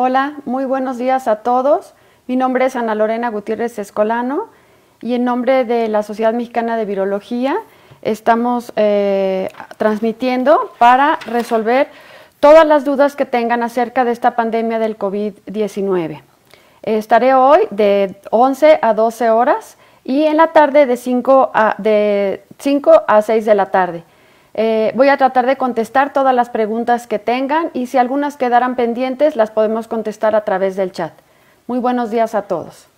Hola, muy buenos días a todos. Mi nombre es Ana Lorena Gutiérrez Escolano y en nombre de la Sociedad Mexicana de Virología estamos eh, transmitiendo para resolver todas las dudas que tengan acerca de esta pandemia del COVID-19. Estaré hoy de 11 a 12 horas y en la tarde de a, de 5 a 6 de la tarde. Eh, voy a tratar de contestar todas las preguntas que tengan y si algunas quedaran pendientes las podemos contestar a través del chat. Muy buenos días a todos.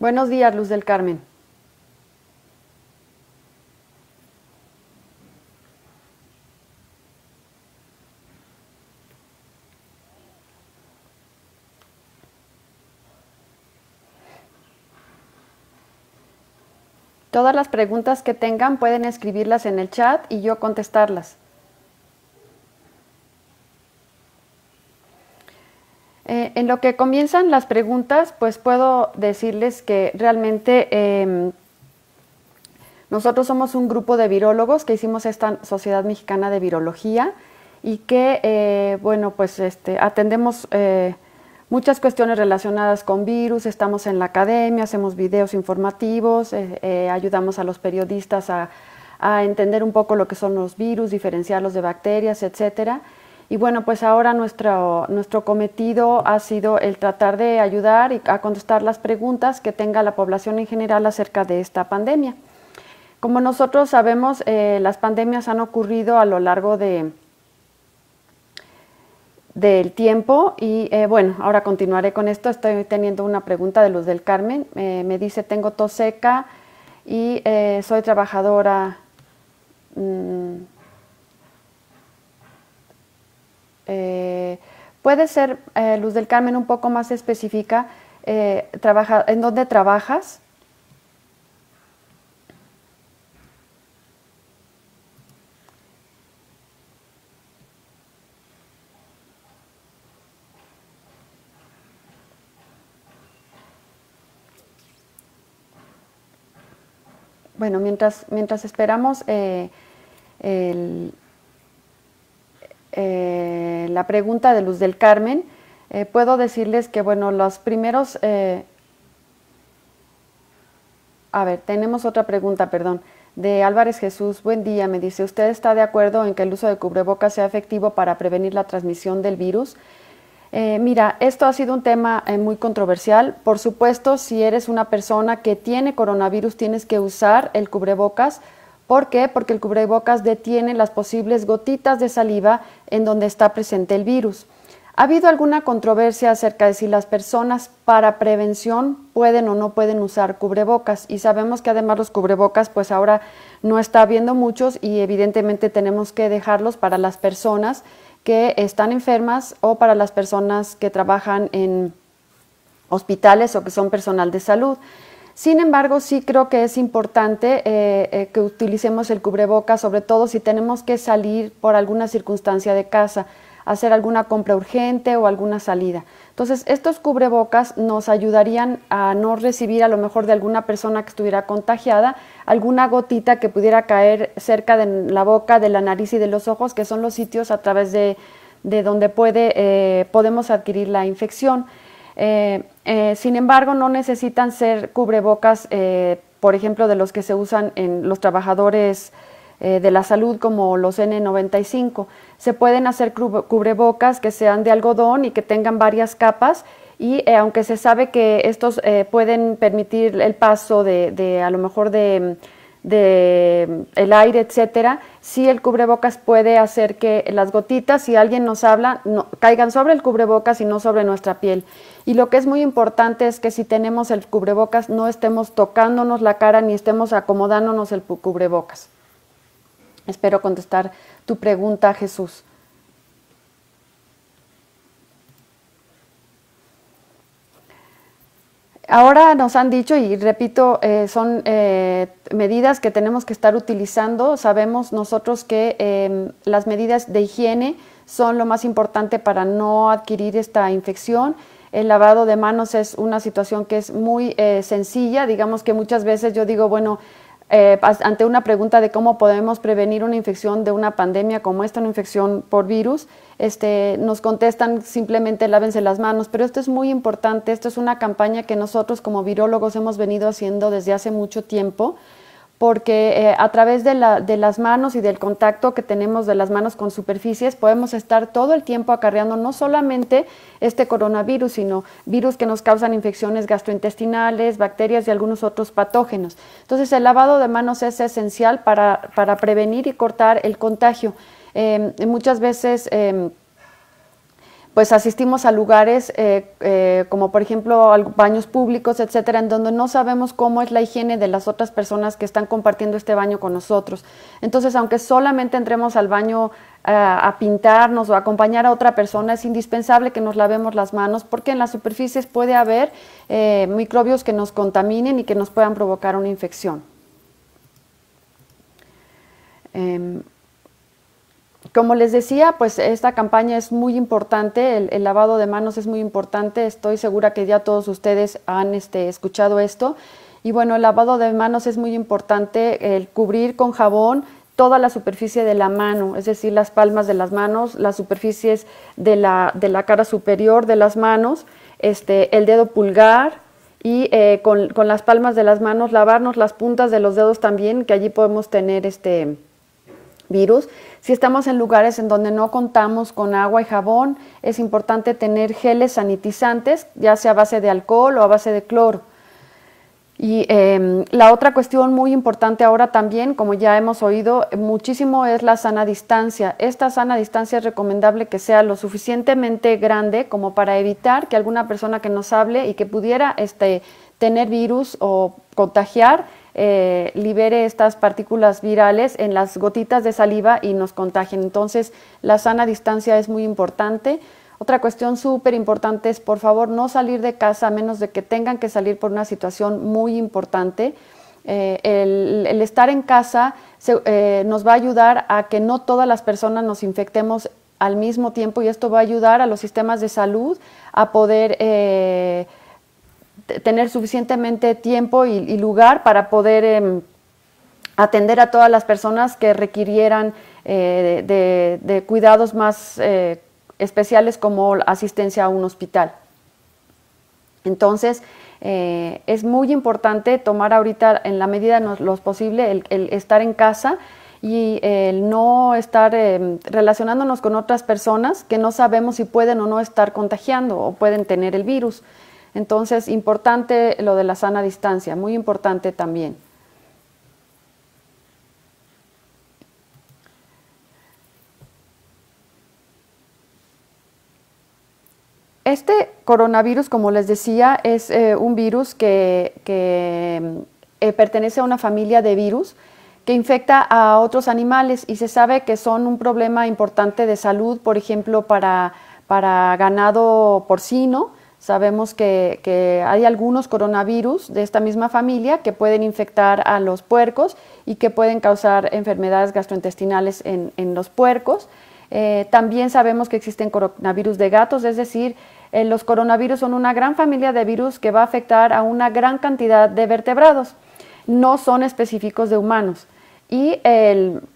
Buenos días, Luz del Carmen. Todas las preguntas que tengan pueden escribirlas en el chat y yo contestarlas. En lo que comienzan las preguntas, pues puedo decirles que realmente em, nosotros somos un grupo de virólogos que hicimos esta Sociedad Mexicana de Virología y que, eh, bueno, pues este, atendemos eh, muchas cuestiones relacionadas con virus, estamos en la academia, hacemos videos informativos, eh, ayudamos a los periodistas a, a entender un poco lo que son los virus, diferenciarlos de bacterias, etcétera. Y bueno, pues ahora nuestro, nuestro cometido ha sido el tratar de ayudar y a contestar las preguntas que tenga la población en general acerca de esta pandemia. Como nosotros sabemos, eh, las pandemias han ocurrido a lo largo de, del tiempo y eh, bueno, ahora continuaré con esto. Estoy teniendo una pregunta de Luz del Carmen. Eh, me dice, tengo tos seca y soy trabajadora. Mm, Eh, puede ser, eh, Luz del Carmen, un poco más específica, eh, trabaja, ¿en dónde trabajas? Bueno, mientras, mientras esperamos el, eh, la pregunta de Luz del Carmen, eh, puedo decirles que, bueno, los primeros... Eh, a ver, tenemos otra pregunta, perdón, de Álvarez Jesús. Buen día, me dice, ¿usted está de acuerdo en que el uso de cubrebocas sea efectivo para prevenir la transmisión del virus? mira, esto ha sido un tema muy controversial. Por supuesto, si eres una persona que tiene coronavirus, tienes que usar el cubrebocas ¿Por qué? Porque el cubrebocas detiene las posibles gotitas de saliva en donde está presente el virus. Ha habido alguna controversia acerca de si las personas para prevención pueden o no pueden usar cubrebocas y sabemos que además los cubrebocas pues ahora no está habiendo muchos y evidentemente tenemos que dejarlos para las personas que están enfermas o para las personas que trabajan en hospitales o que son personal de salud. Sin embargo, sí creo que es importante eh, eh, que utilicemos el cubreboca, sobre todo si tenemos que salir por alguna circunstancia de casa, hacer alguna compra urgente o alguna salida. Entonces, estos cubrebocas nos ayudarían a no recibir a lo mejor de alguna persona que estuviera contagiada alguna gotita que pudiera caer cerca de la boca, de la nariz y de los ojos, que son los sitios a través de, donde puede, eh, podemos adquirir la infección. Eh, sin embargo, no necesitan ser cubrebocas, eh, por ejemplo, de los que se usan en los trabajadores eh, de la salud como los N95. Se pueden hacer cubrebocas que sean de algodón y que tengan varias capas y aunque se sabe que estos pueden permitir el paso de a lo mejor de de el aire, etcétera, si el cubrebocas puede hacer que las gotitas, si alguien nos habla, no, caigan sobre el cubrebocas y no sobre nuestra piel. Y lo que es muy importante es que si tenemos el cubrebocas no estemos tocándonos la cara ni estemos acomodándonos el cubrebocas. Espero contestar tu pregunta, Jesús. Ahora nos han dicho, y repito, eh, son eh, medidas que tenemos que estar utilizando. Sabemos nosotros que em, las medidas de higiene son lo más importante para no adquirir esta infección. El lavado de manos es una situación que es muy eh, sencilla. Digamos que muchas veces yo digo, bueno, ante una pregunta de cómo podemos prevenir una infección de una pandemia como esta, una infección por virus, este, nos contestan simplemente lávense las manos, pero esto es muy importante, esto es una campaña que nosotros como virólogos hemos venido haciendo desde hace mucho tiempo, porque eh, a través de, las manos y del contacto que tenemos de las manos con superficies, podemos estar todo el tiempo acarreando no solamente este coronavirus, sino virus que nos causan infecciones gastrointestinales, bacterias y algunos otros patógenos. Entonces el lavado de manos es esencial para prevenir y cortar el contagio. Em, muchas veces em, pues asistimos a lugares eh, eh, como por ejemplo baños públicos, etcétera, en donde no sabemos cómo es la higiene de las otras personas que están compartiendo este baño con nosotros. Entonces, aunque solamente entremos al baño eh, a, pintarnos o a acompañar a otra persona, es indispensable que nos lavemos las manos porque en las superficies puede haber microbios que nos contaminen y que nos puedan provocar una infección. Em, como les decía, pues esta campaña es muy importante, el, lavado de manos es muy importante, estoy segura que ya todos ustedes han este, escuchado esto. Y bueno, el lavado de manos es muy importante, el cubrir con jabón toda la superficie de la mano, es decir, las palmas de las manos, las superficies de la, cara superior de las manos, este, el dedo pulgar, y eh, con, con, las palmas de las manos lavarnos las puntas de los dedos también, que allí podemos tener este virus. Si estamos en lugares en donde no contamos con agua y jabón, es importante tener geles sanitizantes, ya sea a base de alcohol o a base de cloro. Y em, la otra cuestión muy importante ahora también, como ya hemos oído muchísimo, es la sana distancia. Esta sana distancia es recomendable que sea lo suficientemente grande como para evitar que alguna persona que nos hable y que pudiera este, tener virus o contagiar, eh, libere estas partículas virales en las gotitas de saliva y nos contagien. Entonces, la sana distancia es muy importante. Otra cuestión súper importante es, por favor, no salir de casa a menos de que tengan que salir por una situación muy importante. Eh, el, estar en casa eh, nos va a ayudar a que no todas las personas nos infectemos al mismo tiempo y esto va a ayudar a los sistemas de salud a poder tener suficientemente tiempo y, lugar para poder em, atender a todas las personas que requirieran eh, de, cuidados más eh, especiales como asistencia a un hospital. Entonces, eh, es muy importante tomar ahorita en la medida de lo posible el, estar en casa y el no estar em, relacionándonos con otras personas que no sabemos si pueden o no estar contagiando o pueden tener el virus. Entonces, importante lo de la sana distancia, muy importante también. Este coronavirus, como les decía, es eh, un virus que, eh, pertenece a una familia de virus que infecta a otros animales y se sabe que son un problema importante de salud, por ejemplo, para, para ganado porcino, Sabemos que, hay algunos coronavirus de esta misma familia que pueden infectar a los puercos y que pueden causar enfermedades gastrointestinales en, los puercos. Eh, también sabemos que existen coronavirus de gatos, es decir, eh, los coronavirus son una gran familia de virus que va a afectar a una gran cantidad de vertebrados. No son específicos de humanos. Y eh,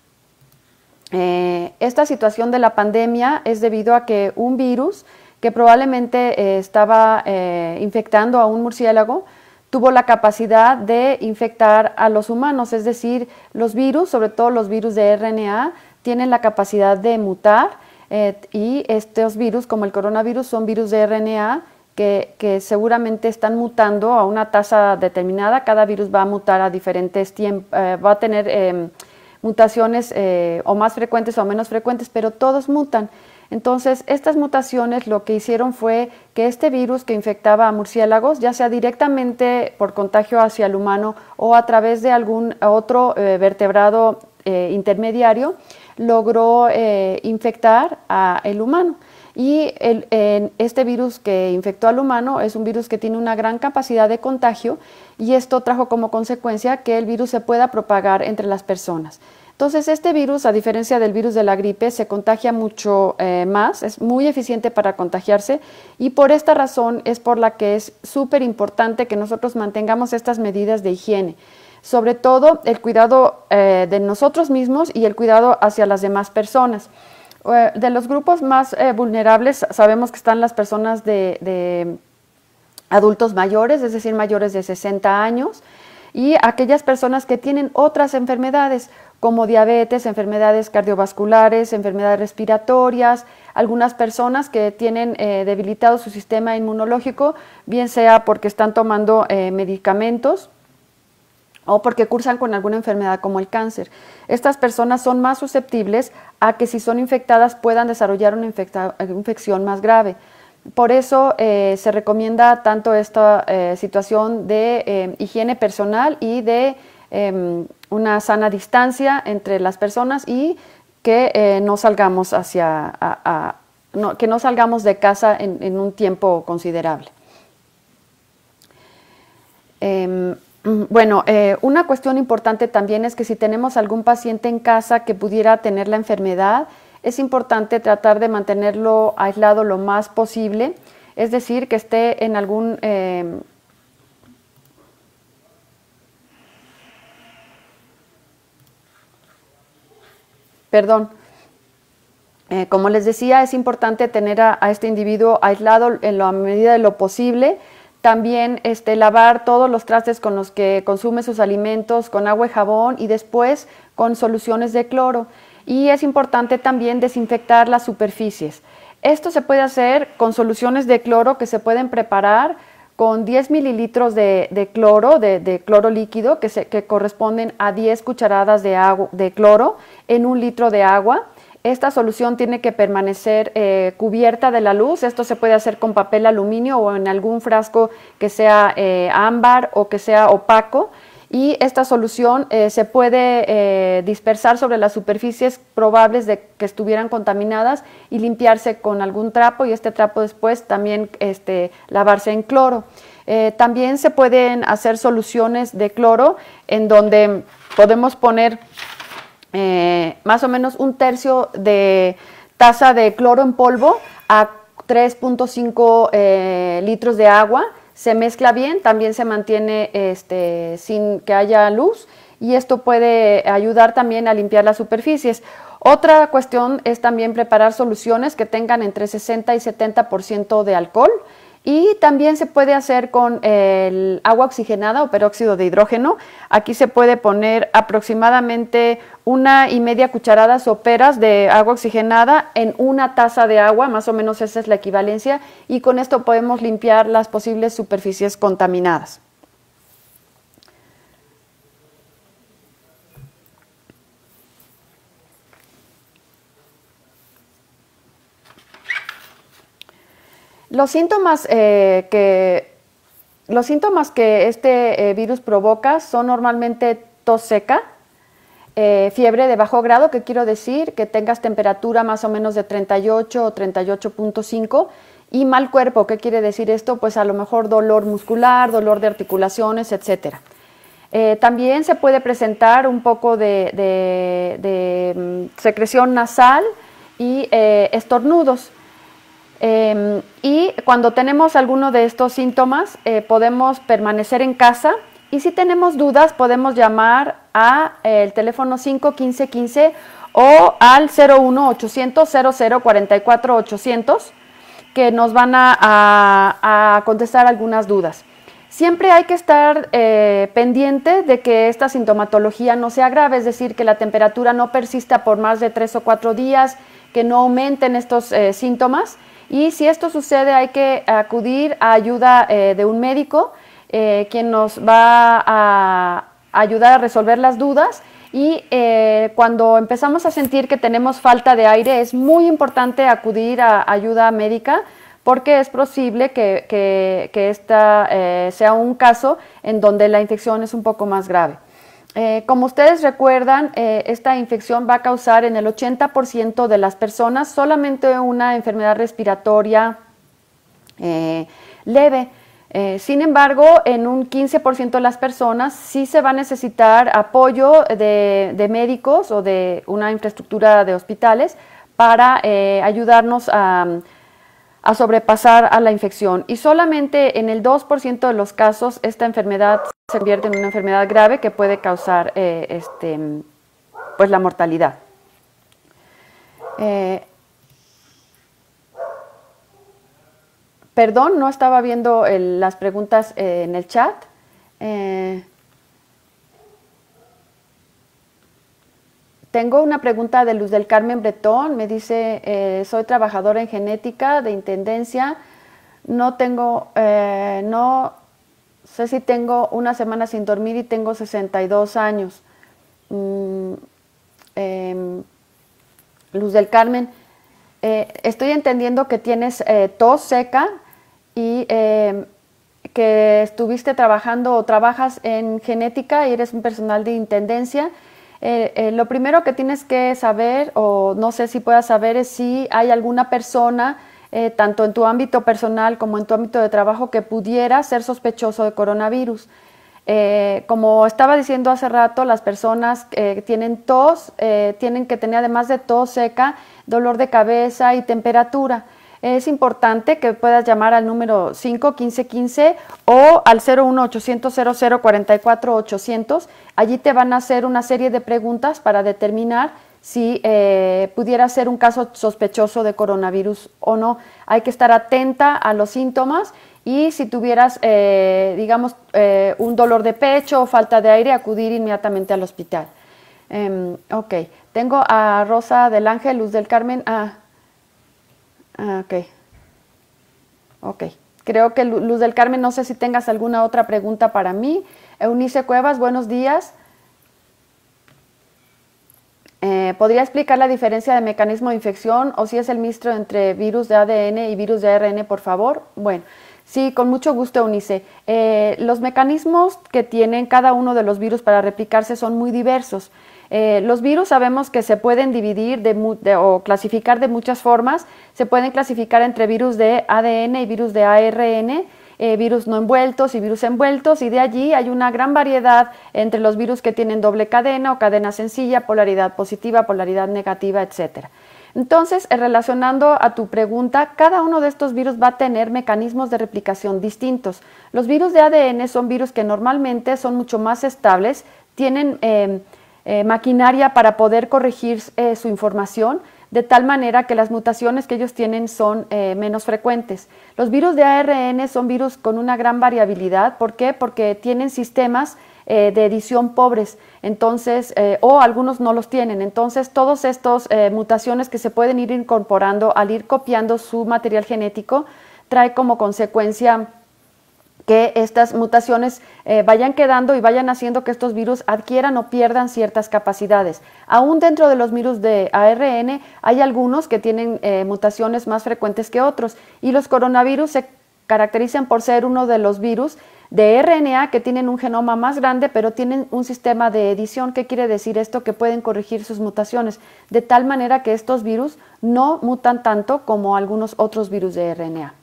esta situación de la pandemia es debido a que un virus que probablemente eh, estaba eh, infectando a un murciélago, tuvo la capacidad de infectar a los humanos, es decir, los virus, sobre todo los virus de RNA, tienen la capacidad de mutar eh, y estos virus, como el coronavirus, son virus de RNA que, seguramente están mutando a una tasa determinada. Cada virus va a mutar a diferentes tiempos, va a tener em, mutaciones o más frecuentes o menos frecuentes, pero todos mutan. Entonces, estas mutaciones lo que hicieron fue que este virus que infectaba a murciélagos, ya sea directamente por contagio hacia el humano o a través de algún otro eh, vertebrado eh, intermediario, logró eh, infectar infectar al humano. Y este virus que infectó al humano es un virus que tiene una gran capacidad de contagio y esto trajo como consecuencia que el virus se pueda propagar entre las personas. Entonces, este virus, a diferencia del virus de la gripe, se contagia mucho eh, más, es muy eficiente para contagiarse y por esta razón es por la que es súper importante que nosotros mantengamos estas medidas de higiene, sobre todo el cuidado eh, de nosotros mismos y el cuidado hacia las demás personas. Eh, de los grupos más vulnerables sabemos que están las personas de adultos mayores, es decir, mayores de 60 años, y aquellas personas que tienen otras enfermedades como diabetes, enfermedades cardiovasculares, enfermedades respiratorias, algunas personas que tienen eh, debilitado su sistema inmunológico, bien sea porque están tomando eh, medicamentos o porque cursan con alguna enfermedad como el cáncer. Estas personas son más susceptibles a que si son infectadas puedan desarrollar una eh, infección más grave por eso eh, se recomienda tanto esta eh, situación de eh, higiene personal y de em, una sana distancia entre las personas y que no salgamos que no salgamos de casa en, un tiempo considerable. Em, bueno, una cuestión importante también es que si tenemos algún paciente en casa que pudiera tener la enfermedad, es importante tratar de mantenerlo aislado lo más posible, es decir, que esté en algún... Em, perdón, eh, como les decía, es importante tener a, este individuo aislado en la medida de lo posible. También este, lavar todos los trastes con los que consume sus alimentos con agua y jabón y después con soluciones de cloro y es importante también desinfectar las superficies. Esto se puede hacer con soluciones de cloro que se pueden preparar con 10 mililitros de, cloro, de, cloro líquido, que, corresponden a 10 cucharadas de, cloro en un litro de agua. Esta solución tiene que permanecer eh, cubierta de la luz. Esto se puede hacer con papel aluminio o en algún frasco que sea eh, ámbar o que sea opaco y esta solución eh, se puede eh, dispersar sobre las superficies probables de que estuvieran contaminadas y limpiarse con algún trapo y este trapo después también este, lavarse en cloro. Eh, también se pueden hacer soluciones de cloro en donde podemos poner más o menos un tercio de taza de cloro en polvo a 3.5 litros de agua se mezcla bien, también se mantiene este, sin que haya luz y esto puede ayudar también a limpiar las superficies. Otra cuestión es también preparar soluciones que tengan entre 60 y 70% de alcohol. Y también se puede hacer con el agua oxigenada o peróxido de hidrógeno. Aquí se puede poner aproximadamente una y media cucharadas o peras de agua oxigenada en una taza de agua, más o menos esa es la equivalencia, y con esto podemos limpiar las posibles superficies contaminadas. Eh, los síntomas que este eh, virus provoca son normalmente tos seca, eh, fiebre de bajo grado, que quiero decir que tengas temperatura más o menos de 38 o 38.5, y mal cuerpo, ¿qué quiere decir esto? Pues a lo mejor dolor muscular, dolor de articulaciones, etc. también se puede presentar un poco de mm, secreción nasal y estornudos. Em, y cuando tenemos alguno de estos síntomas, eh, podemos permanecer en casa y si tenemos dudas, podemos llamar al eh, el teléfono 51515 o al 01800 que nos van a, contestar algunas dudas. Siempre hay que estar eh, pendiente de que esta sintomatología no sea grave, es decir, que la temperatura no persista por más de tres o cuatro días, que no aumenten estos síntomas y si esto sucede hay que acudir a ayuda eh, de un médico, eh, quien nos va a ayudar a resolver las dudas. Y eh, cuando empezamos a sentir que tenemos falta de aire, es muy importante acudir a ayuda médica porque es posible que, que, que esta sea un caso en donde la infección es un poco más grave. Eh, como ustedes recuerdan, eh, esta infección va a causar en el 80% de las personas solamente una enfermedad respiratoria eh, leve. sin embargo, en un 15% de las personas sí se va a necesitar apoyo de médicos o de una infraestructura de hospitales para ayudarnos a, a sobrepasar a la infección y solamente en el 2% de los casos esta enfermedad se convierte en una enfermedad grave que puede causar eh, este, pues la mortalidad. Eh, perdón, no estaba viendo las preguntas eh, en el chat. Tengo una pregunta de Luz del Carmen Bretón. Me dice, eh, soy trabajadora en genética de intendencia. No tengo, eh, no sé si tengo una semana sin dormir y tengo 62 años. Mm, em, Luz del Carmen, eh, estoy entendiendo que tienes tos seca y em, que estuviste trabajando o trabajas en genética y eres un personal de intendencia eh, eh, lo primero que tienes que saber, o no sé si puedas saber, es si hay alguna persona, eh, tanto en tu ámbito personal como en tu ámbito de trabajo, que pudiera ser sospechoso de coronavirus. como estaba diciendo hace rato, las personas que tienen tos, tienen que tener además de tos seca, dolor de cabeza y temperatura es importante que puedas llamar al número 51515 o al 01800 44 800. Allí te van a hacer una serie de preguntas para determinar si eh, pudiera ser un caso sospechoso de coronavirus o no. Hay que estar atenta a los síntomas y si tuvieras, eh, digamos, eh, un dolor de pecho o falta de aire, acudir inmediatamente al hospital. Em, ok, tengo a Rosa del Ángel, Luz del Carmen. Ah, Ah, ok. Creo que Luz del Carmen, no sé si tengas alguna otra pregunta para mí. Eunice Cuevas, buenos días. Eh, ¿Podría explicar la diferencia de mecanismo de infección o si es el mistro entre virus de ADN y virus de ARN, por favor? Bueno, sí, con mucho gusto, Eunice. Eh, los mecanismos que tienen cada uno de los virus para replicarse son muy diversos. Eh, los virus sabemos que se pueden dividir o clasificar de muchas formas. Se pueden clasificar entre virus de ADN y virus de ARN. Eh, virus no envueltos y virus envueltos y de allí hay una gran variedad entre los virus que tienen doble cadena o cadena sencilla, polaridad positiva, polaridad negativa, etc. Entonces, eh, relacionando a tu pregunta, cada uno de estos virus va a tener mecanismos de replicación distintos. Los virus de ADN son virus que normalmente son mucho más estables, tienen... Em, eh, maquinaria para poder corregir eh, su información de tal manera que las mutaciones que ellos tienen son eh, menos frecuentes. Los virus de ARN son virus con una gran variabilidad. ¿Por qué? Porque tienen sistemas de edición pobres, entonces, o algunos no los tienen. Entonces, todas estas mutaciones que se pueden ir incorporando al ir copiando su material genético trae como consecuencia que estas mutaciones eh, vayan quedando y vayan haciendo que estos virus adquieran o pierdan ciertas capacidades. Aún dentro de los virus de ARN hay algunos que tienen eh, mutaciones más frecuentes que otros y los coronavirus se caracterizan por ser uno de los virus de RNA que tienen un genoma más grande, pero tienen un sistema de edición. ¿Qué quiere decir esto? Que pueden corregir sus mutaciones, de tal manera que estos virus no mutan tanto como algunos otros virus de RNA.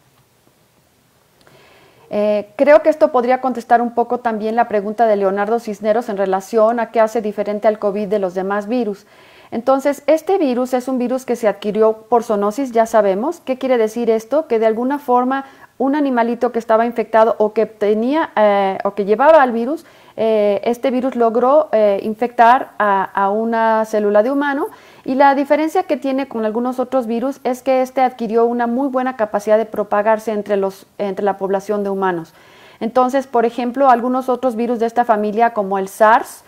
Eh, creo que esto podría contestar un poco también la pregunta de Leonardo Cisneros en relación a qué hace diferente al COVID de los demás virus. Entonces, este virus es un virus que se adquirió por zoonosis, ya sabemos. ¿Qué quiere decir esto? Que de alguna forma un animalito que estaba infectado o que tenía eh, o que llevaba al virus, eh, este virus logró infectar a, una célula de humano y la diferencia que tiene con algunos otros virus es que este adquirió una muy buena capacidad de propagarse entre, los, entre la población de humanos. Entonces, por ejemplo, algunos otros virus de esta familia como el SARS,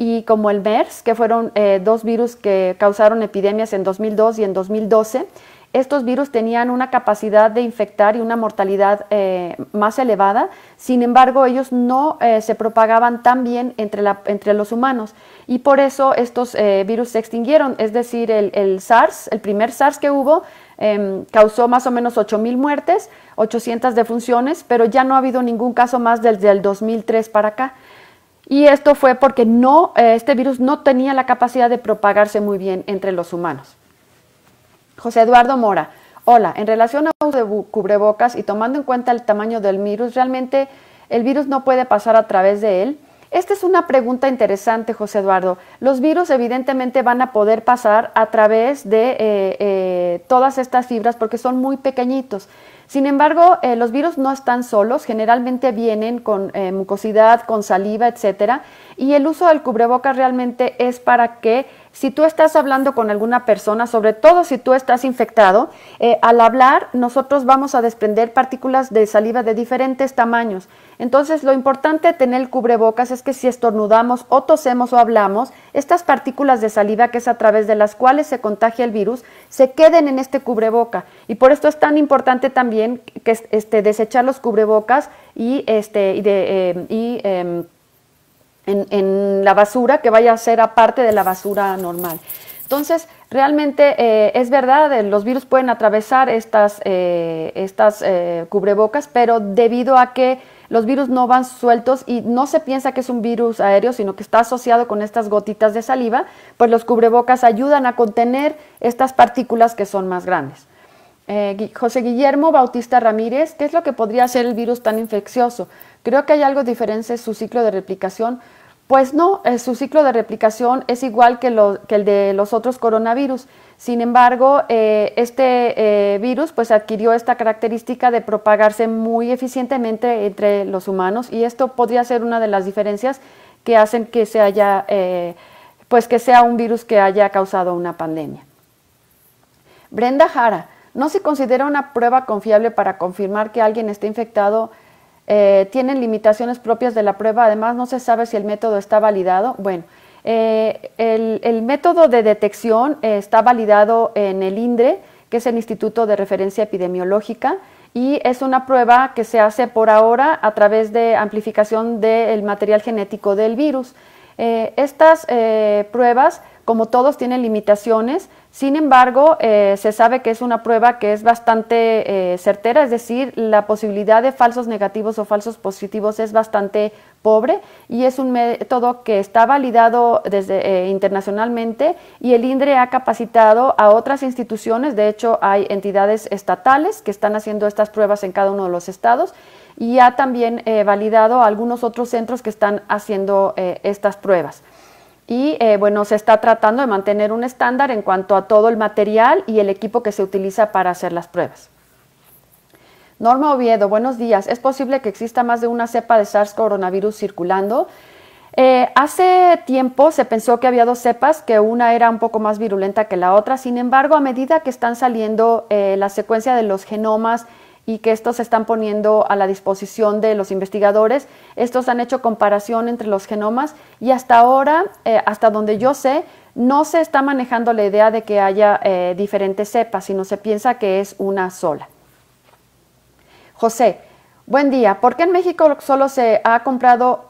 y como el MERS, que fueron eh, dos virus que causaron epidemias en 2002 y en 2012, estos virus tenían una capacidad de infectar y una mortalidad eh, más elevada, sin embargo ellos no eh, se propagaban tan bien entre, los humanos y por eso estos eh, virus se extinguieron, es decir, el, SARS, el primer SARS que hubo, em, causó más o menos 8.000 muertes, 800 defunciones, pero ya no ha habido ningún caso más desde el 2003 para acá. Y esto fue porque no, este virus no tenía la capacidad de propagarse muy bien entre los humanos. José Eduardo Mora. Hola, en relación a los cubrebocas y tomando en cuenta el tamaño del virus, ¿realmente el virus no puede pasar a través de él? Esta es una pregunta interesante, José Eduardo. Los virus evidentemente van a poder pasar a través de eh, eh, todas estas fibras porque son muy pequeñitos. Sin embargo, eh, los virus no están solos, generalmente vienen con eh, mucosidad, con saliva, etcétera, y el uso del cubrebocas realmente es para que si tú estás hablando con alguna persona, sobre todo si tú estás infectado, eh, al hablar nosotros vamos a desprender partículas de saliva de diferentes tamaños. Entonces, lo importante de tener el cubrebocas es que si estornudamos o tosemos o hablamos, estas partículas de saliva, que es a través de las cuales se contagia el virus, se queden en este cubreboca. Y por esto es tan importante también que este, desechar los cubrebocas y, este, em, em, en, la basura, que vaya a ser aparte de la basura normal. Entonces, realmente eh, es verdad, eh, los virus pueden atravesar estas eh, cubrebocas, pero debido a que los virus no van sueltos y no se piensa que es un virus aéreo, sino que está asociado con estas gotitas de saliva, pues los cubrebocas ayudan a contener estas partículas que son más grandes. Eh, José Guillermo Bautista Ramírez, ¿qué es lo que podría ser el virus tan infeccioso? Creo que hay algo diferente en su ciclo de replicación. Pues no, eh, su ciclo de replicación es igual que, el de los otros coronavirus. Sin embargo, eh, este virus pues adquirió esta característica de propagarse muy eficientemente entre los humanos y esto podría ser una de las diferencias que hacen que pues que sea un virus que haya causado una pandemia. Brenda Jara, no se considera una prueba confiable para confirmar que alguien está infectado. Eh, tienen limitaciones propias de la prueba, además no se sabe si el método está validado. Bueno, eh, el, método de detección eh, está validado en el INDRE, que es el Instituto de Referencia Epidemiológica, y es una prueba que se hace por ahora a través de amplificación del material genético del virus. estas pruebas como todos tienen limitaciones, sin embargo, eh, se sabe que es una prueba que es bastante eh, certera, es decir, la posibilidad de falsos negativos o falsos positivos es bastante pobre y es un método que está validado desde, eh, internacionalmente y el INDRE ha capacitado a otras instituciones, de hecho hay entidades estatales que están haciendo estas pruebas en cada uno de los estados y ha también validado a algunos otros centros que están haciendo estas pruebas y eh, bueno, se está tratando de mantener un estándar en cuanto a todo el material y el equipo que se utiliza para hacer las pruebas. Norma Oviedo, buenos días. ¿Es posible que exista más de una cepa de SARS coronavirus circulando? Eh, hace tiempo se pensó que había dos cepas, que una era un poco más virulenta que la otra. Sin embargo, a medida que están saliendo eh, la secuencia de los genomas y que estos se están poniendo a la disposición de los investigadores. Estos han hecho comparación entre los genomas y hasta ahora, eh, hasta donde yo sé, no se está manejando la idea de que haya eh, diferentes cepas, sino se piensa que es una sola. José, buen día. ¿Por qué en México solo se ha comprado,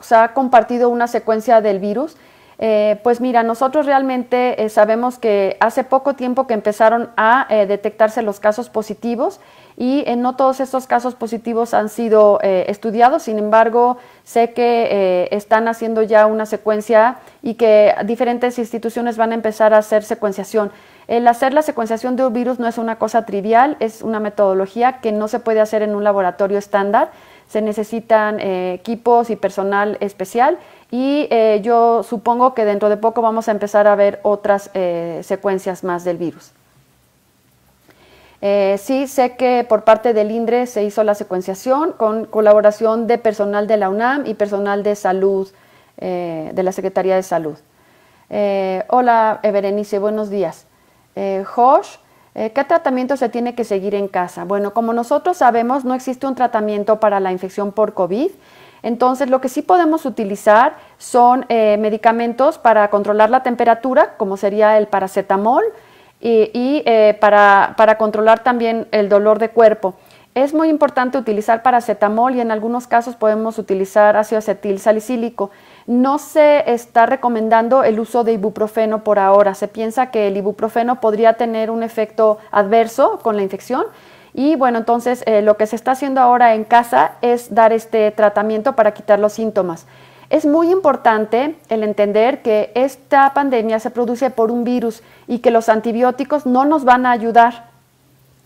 se ha compartido una secuencia del virus? Eh, pues mira, nosotros realmente sabemos que hace poco tiempo que empezaron a detectarse los casos positivos y eh, no todos estos casos positivos han sido eh, estudiados, sin embargo, sé que eh, están haciendo ya una secuencia y que diferentes instituciones van a empezar a hacer secuenciación. El hacer la secuenciación de un virus no es una cosa trivial, es una metodología que no se puede hacer en un laboratorio estándar, se necesitan equipos y personal especial y yo supongo que dentro de poco vamos a empezar a ver otras secuencias más del virus. Eh, sí, sé que por parte del INDRE se hizo la secuenciación con colaboración de personal de la UNAM y personal de salud, eh, de la Secretaría de Salud. Eh, hola, Berenice, buenos días. Josh, ¿qué tratamiento se tiene que seguir en casa? Bueno, como nosotros sabemos, no existe un tratamiento para la infección por COVID. Entonces, lo que sí podemos utilizar son medicamentos para controlar la temperatura, como sería el paracetamol, y, eh, para, controlar también el dolor de cuerpo. Es muy importante utilizar paracetamol y en algunos casos podemos utilizar ácido acetil salicílico. No se está recomendando el uso de ibuprofeno por ahora. Se piensa que el ibuprofeno podría tener un efecto adverso con la infección. Y bueno, entonces eh, lo que se está haciendo ahora en casa es dar este tratamiento para quitar los síntomas. Es muy importante el entender que esta pandemia se produce por un virus y que los antibióticos no nos van a ayudar.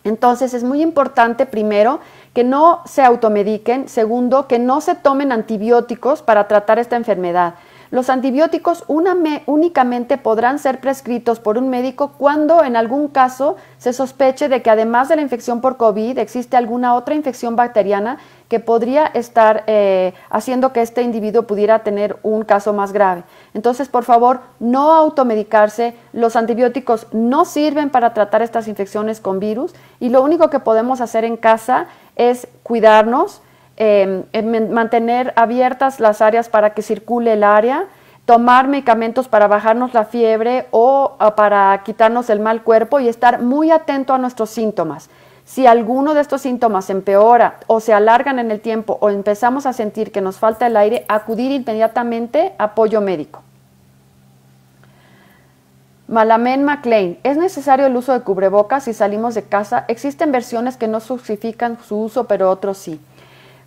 Entonces es muy importante, primero, que no se automediquen, segundo, que no se tomen antibióticos para tratar esta enfermedad. Los antibióticos únicamente podrán ser prescritos por un médico cuando en algún caso se sospeche de que además de la infección por COVID existe alguna otra infección bacteriana que podría estar eh, haciendo que este individuo pudiera tener un caso más grave. Entonces, por favor, no automedicarse. Los antibióticos no sirven para tratar estas infecciones con virus y lo único que podemos hacer en casa es cuidarnos, em, mantener abiertas las áreas para que circule el área, tomar medicamentos para bajarnos la fiebre o ah, para quitarnos el mal cuerpo y estar muy atento a nuestros síntomas. Si alguno de estos síntomas empeora o se alargan en el tiempo o empezamos a sentir que nos falta el aire, acudir inmediatamente a apoyo médico. Malamen MacLean, ¿es necesario el uso de cubrebocas si salimos de casa? Existen versiones que no justifican su uso, pero otros sí.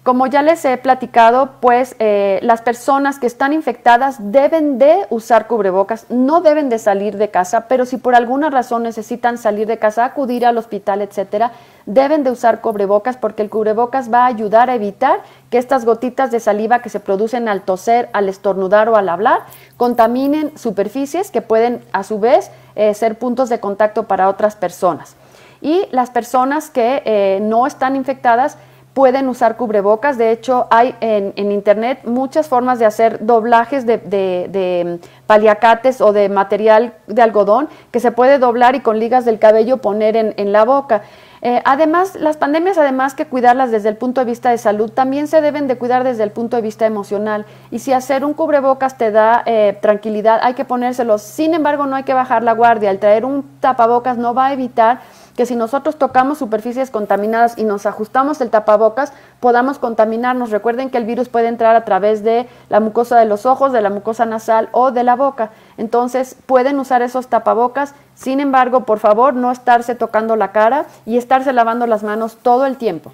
Como ya les he platicado, pues eh, las personas que están infectadas deben de usar cubrebocas, no deben de salir de casa, pero si por alguna razón necesitan salir de casa, acudir al hospital, etcétera, deben de usar cubrebocas porque el cubrebocas va a ayudar a evitar que estas gotitas de saliva que se producen al toser, al estornudar o al hablar contaminen superficies que pueden a su vez eh, ser puntos de contacto para otras personas. Y las personas que eh, no están infectadas pueden usar cubrebocas. De hecho, hay en, Internet muchas formas de hacer doblajes de, mm, paliacates o de material de algodón que se puede doblar y con ligas del cabello poner en, la boca. Eh, además, las pandemias, además que cuidarlas desde el punto de vista de salud, también se deben de cuidar desde el punto de vista emocional. Y si hacer un cubrebocas te da eh, tranquilidad, hay que ponérselo. Sin embargo, no hay que bajar la guardia. El traer un tapabocas no va a evitar que si nosotros tocamos superficies contaminadas y nos ajustamos el tapabocas, podamos contaminarnos. Recuerden que el virus puede entrar a través de la mucosa de los ojos, de la mucosa nasal o de la boca. Entonces, pueden usar esos tapabocas. Sin embargo, por favor, no estarse tocando la cara y estarse lavando las manos todo el tiempo.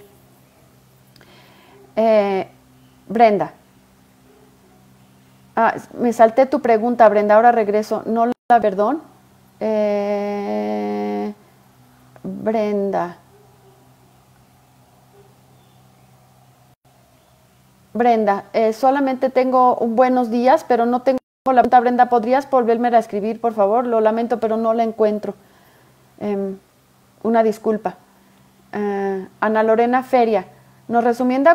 Eh, Brenda. Ah, me salté tu pregunta, Brenda. Ahora regreso. No la, perdón. Eh, Brenda. Brenda, eh, solamente tengo buenos días, pero no tengo la pregunta. Brenda, ¿podrías volverme a escribir, por favor? Lo lamento, pero no la encuentro. Em, una disculpa. Eh, Ana Lorena Feria, nos resumiendo,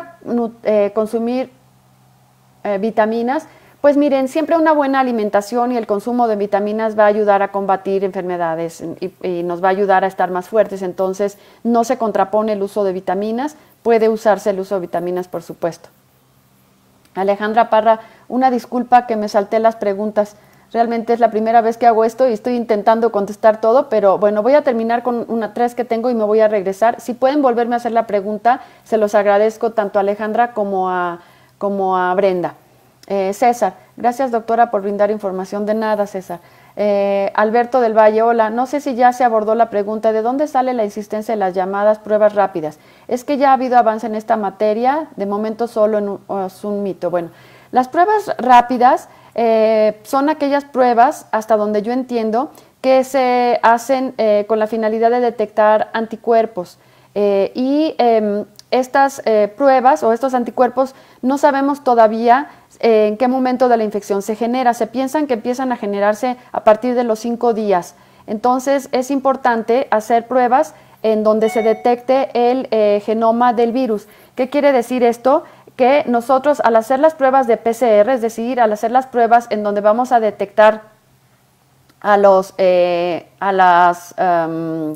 eh, consumir vitaminas pues miren, siempre una buena alimentación y el consumo de vitaminas va a ayudar a combatir enfermedades y, nos va a ayudar a estar más fuertes. Entonces, no se contrapone el uso de vitaminas, puede usarse el uso de vitaminas, por supuesto. Alejandra Parra, una disculpa que me salté las preguntas. Realmente es la primera vez que hago esto y estoy intentando contestar todo, pero bueno, voy a terminar con una tres que tengo y me voy a regresar. Si pueden volverme a hacer la pregunta, se los agradezco tanto a Alejandra como a, como a Brenda. Eh, César, gracias doctora por brindar información. De nada, César. Eh, Alberto del Valle, hola, no sé si ya se abordó la pregunta de dónde sale la insistencia de las llamadas pruebas rápidas. Es que ya ha habido avance en esta materia, de momento solo en un, es un mito. Bueno, las pruebas rápidas eh, son aquellas pruebas, hasta donde yo entiendo, que se hacen con la finalidad de detectar anticuerpos. y em, estas pruebas o estos anticuerpos no sabemos todavía eh, en qué momento de la infección se genera. Se piensan que empiezan a generarse a partir de los cinco días. Entonces es importante hacer pruebas en donde se detecte el eh, genoma del virus. ¿Qué quiere decir esto? Que nosotros al hacer las pruebas de PCR, es decir, al hacer las pruebas en donde vamos a detectar a los, eh, em,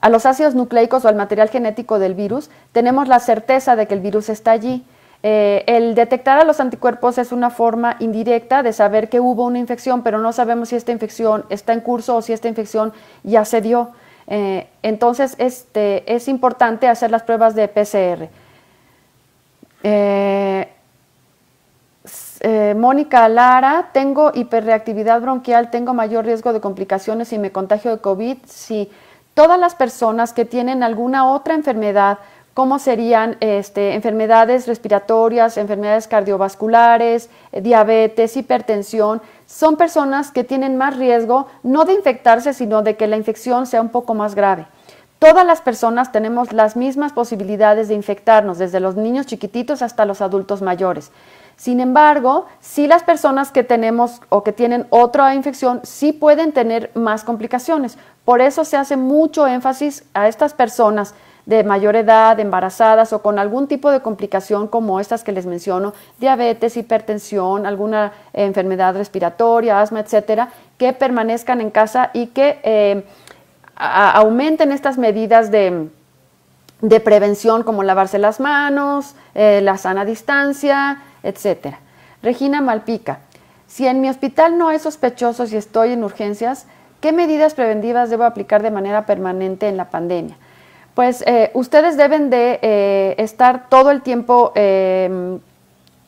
a los ácidos nucleicos o al material genético del virus, tenemos la certeza de que el virus está allí. Eh, el detectar a los anticuerpos es una forma indirecta de saber que hubo una infección, pero no sabemos si esta infección está en curso o si esta infección ya se dio. Eh, entonces, este, es importante hacer las pruebas de PCR. Eh, Mónica Lara, tengo hiperreactividad bronquial, tengo mayor riesgo de complicaciones si me contagio de COVID. Si todas las personas que tienen alguna otra enfermedad Cómo serían este, enfermedades respiratorias, enfermedades cardiovasculares, eh, diabetes, hipertensión. Son personas que tienen más riesgo no de infectarse, sino de que la infección sea un poco más grave. Todas las personas tenemos las mismas posibilidades de infectarnos, desde los niños chiquititos hasta los adultos mayores. Sin embargo, si las personas que tenemos o que tienen otra infección sí pueden tener más complicaciones. Por eso se hace mucho énfasis a estas personas de mayor edad, embarazadas o con algún tipo de complicación como estas que les menciono, diabetes, hipertensión, alguna eh, enfermedad respiratoria, asma, etcétera, que permanezcan en casa y que eh, aumenten estas medidas de, prevención como lavarse las manos, eh, la sana distancia, etcétera. Regina Malpica, si en mi hospital no hay sospechosos y estoy en urgencias, ¿qué medidas preventivas debo aplicar de manera permanente en la pandemia? Pues eh, ustedes deben de eh, estar todo el tiempo em,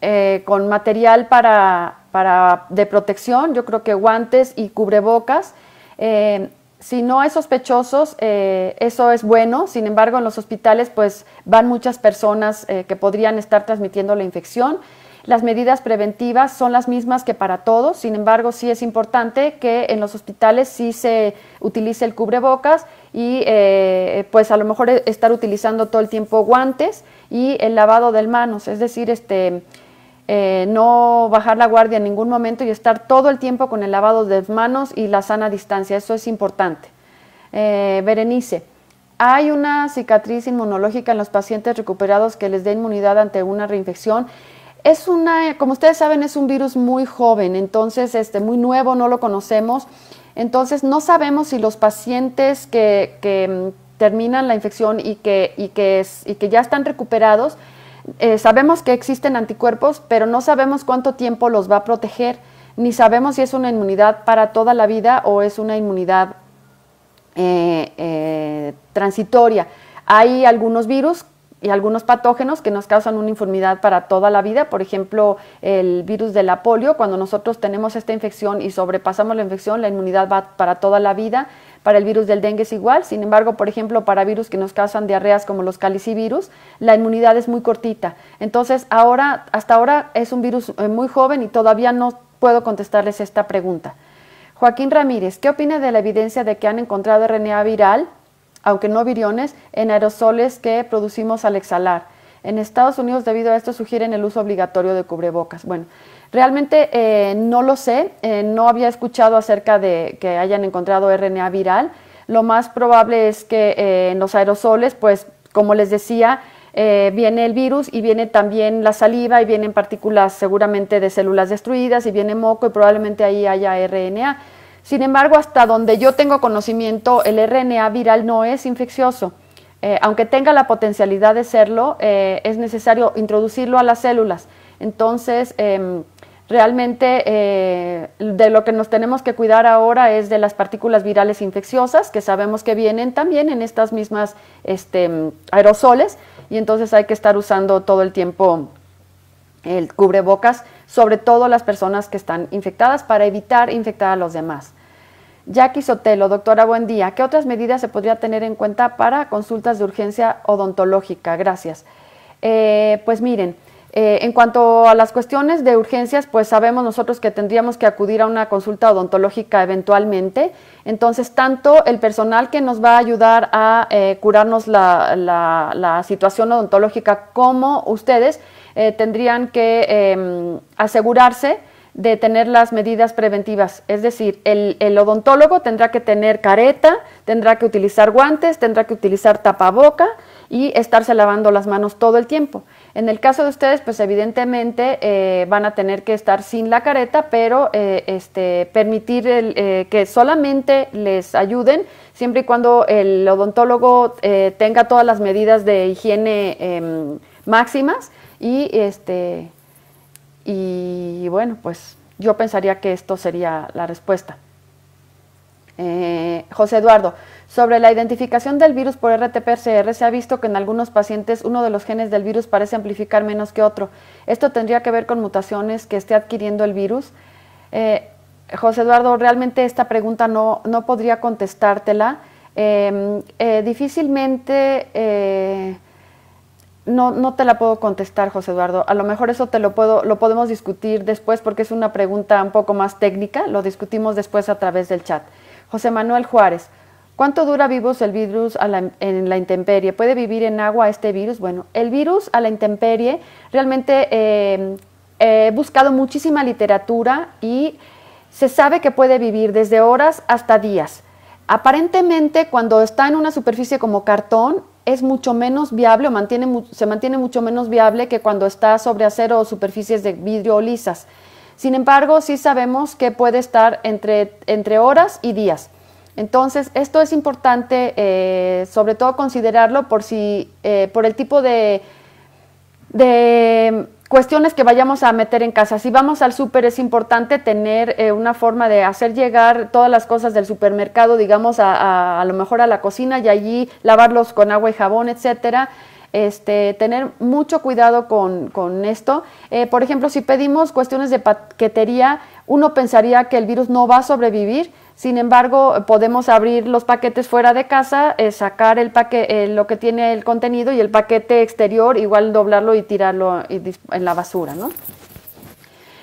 eh, con material para, de protección, yo creo que guantes y cubrebocas. Em, si no hay sospechosos, eso es bueno. Sin embargo, en los hospitales pues van muchas personas que podrían estar transmitiendo la infección. Las medidas preventivas son las mismas que para todos, sin embargo, sí es importante que en los hospitales sí se utilice el cubrebocas y eh, pues a lo mejor e, estar utilizando todo el tiempo guantes y el lavado de manos, es decir, este, eh, no bajar la guardia en ningún momento y estar todo el tiempo con el lavado de manos y la sana distancia, eso es importante. Eh, Berenice, hay una cicatriz inmunológica en los pacientes recuperados que les dé inmunidad ante una reinfección. Es una, como ustedes saben, es un virus muy joven, entonces este, muy nuevo, no lo conocemos entonces, no sabemos si los pacientes que, mm, terminan la infección y que, que, es, que ya están recuperados, eh, sabemos que existen anticuerpos, pero no sabemos cuánto tiempo los va a proteger, ni sabemos si es una inmunidad para toda la vida o es una inmunidad eh, eh, transitoria. Hay algunos virus y algunos patógenos que nos causan una enfermedad para toda la vida, por ejemplo, el virus de la polio, cuando nosotros tenemos esta infección y sobrepasamos la infección, la inmunidad va para toda la vida, para el virus del dengue es igual, sin embargo, por ejemplo, para virus que nos causan diarreas como los calicivirus, la inmunidad es muy cortita. Entonces, ahora, hasta ahora es un virus eh, muy joven y todavía no puedo contestarles esta pregunta. Joaquín Ramírez, ¿qué opina de la evidencia de que han encontrado RNA viral aunque no viriones, en aerosoles que producimos al exhalar. En Estados Unidos, debido a esto, sugieren el uso obligatorio de cubrebocas. Bueno, realmente eh, no lo sé, eh, no había escuchado acerca de que hayan encontrado RNA viral. Lo más probable es que eh, en los aerosoles, pues, como les decía, viene el virus y viene también la saliva y vienen partículas seguramente de células destruidas y viene moco y probablemente ahí haya RNA. Sin embargo, hasta donde yo tengo conocimiento, el RNA viral no es infeccioso. Eh, aunque tenga la potencialidad de serlo, eh, es necesario introducirlo a las células. Entonces, em, realmente eh, de lo que nos tenemos que cuidar ahora es de las partículas virales infecciosas, que sabemos que vienen también en estas mismas este, aerosoles, y entonces hay que estar usando todo el tiempo el cubrebocas sobre todo las personas que están infectadas, para evitar infectar a los demás. Jackie Sotelo, doctora, buen día. ¿Qué otras medidas se podría tener en cuenta para consultas de urgencia odontológica? Gracias. Eh, pues miren, eh, en cuanto a las cuestiones de urgencias, pues sabemos nosotros que tendríamos que acudir a una consulta odontológica eventualmente. Entonces, tanto el personal que nos va a ayudar a eh, curarnos la situación odontológica como ustedes eh, tendrían que em, asegurarse de tener las medidas preventivas. Es decir, el, odontólogo tendrá que tener careta, tendrá que utilizar guantes, tendrá que utilizar tapaboca y estarse lavando las manos todo el tiempo. En el caso de ustedes, pues evidentemente eh, van a tener que estar sin la careta, pero eh, este, permitir que solamente les ayuden siempre y cuando el odontólogo tenga todas las medidas de higiene em, máximas y, este, y bueno, pues yo pensaría que esto sería la respuesta. Eh, José Eduardo, sobre la identificación del virus por RT-PCR, se ha visto que en algunos pacientes uno de los genes del virus parece amplificar menos que otro. ¿Esto tendría que ver con mutaciones que esté adquiriendo el virus? Eh, José Eduardo, realmente esta pregunta no, podría contestártela. Eh, difícilmente no, no te la puedo contestar, José Eduardo. A lo mejor eso te lo puedo, lo podemos discutir después porque es una pregunta un poco más técnica. Lo discutimos después a través del chat. José Manuel Juárez, ¿cuánto dura vivos el virus en la intemperie? ¿Puede vivir en agua este virus? Bueno, el virus a la intemperie realmente eh, he buscado muchísima literatura y se sabe que puede vivir desde horas hasta días. Aparentemente, cuando está en una superficie como cartón, es mucho menos viable o se mantiene mucho menos viable que cuando está sobre acero o superficies de vidrio lisas. Sin embargo, sí sabemos que puede estar entre, entre horas y días. Entonces, esto es importante eh, sobre todo considerarlo por, si, eh, por el tipo de cuestiones que vayamos a meter en casa. Si vamos al súper es importante tener eh, una forma de hacer llegar todas las cosas del supermercado, digamos, a, lo mejor a la cocina y allí lavarlos con agua y jabón, etcétera. Este, tener mucho cuidado con, esto. Eh, por ejemplo, si pedimos cuestiones de paquetería, uno pensaría que el virus no va a sobrevivir, sin embargo, podemos abrir los paquetes fuera de casa, eh, sacar el paquete, eh, lo que tiene el contenido y el paquete exterior, igual doblarlo y tirarlo en la basura, ¿no?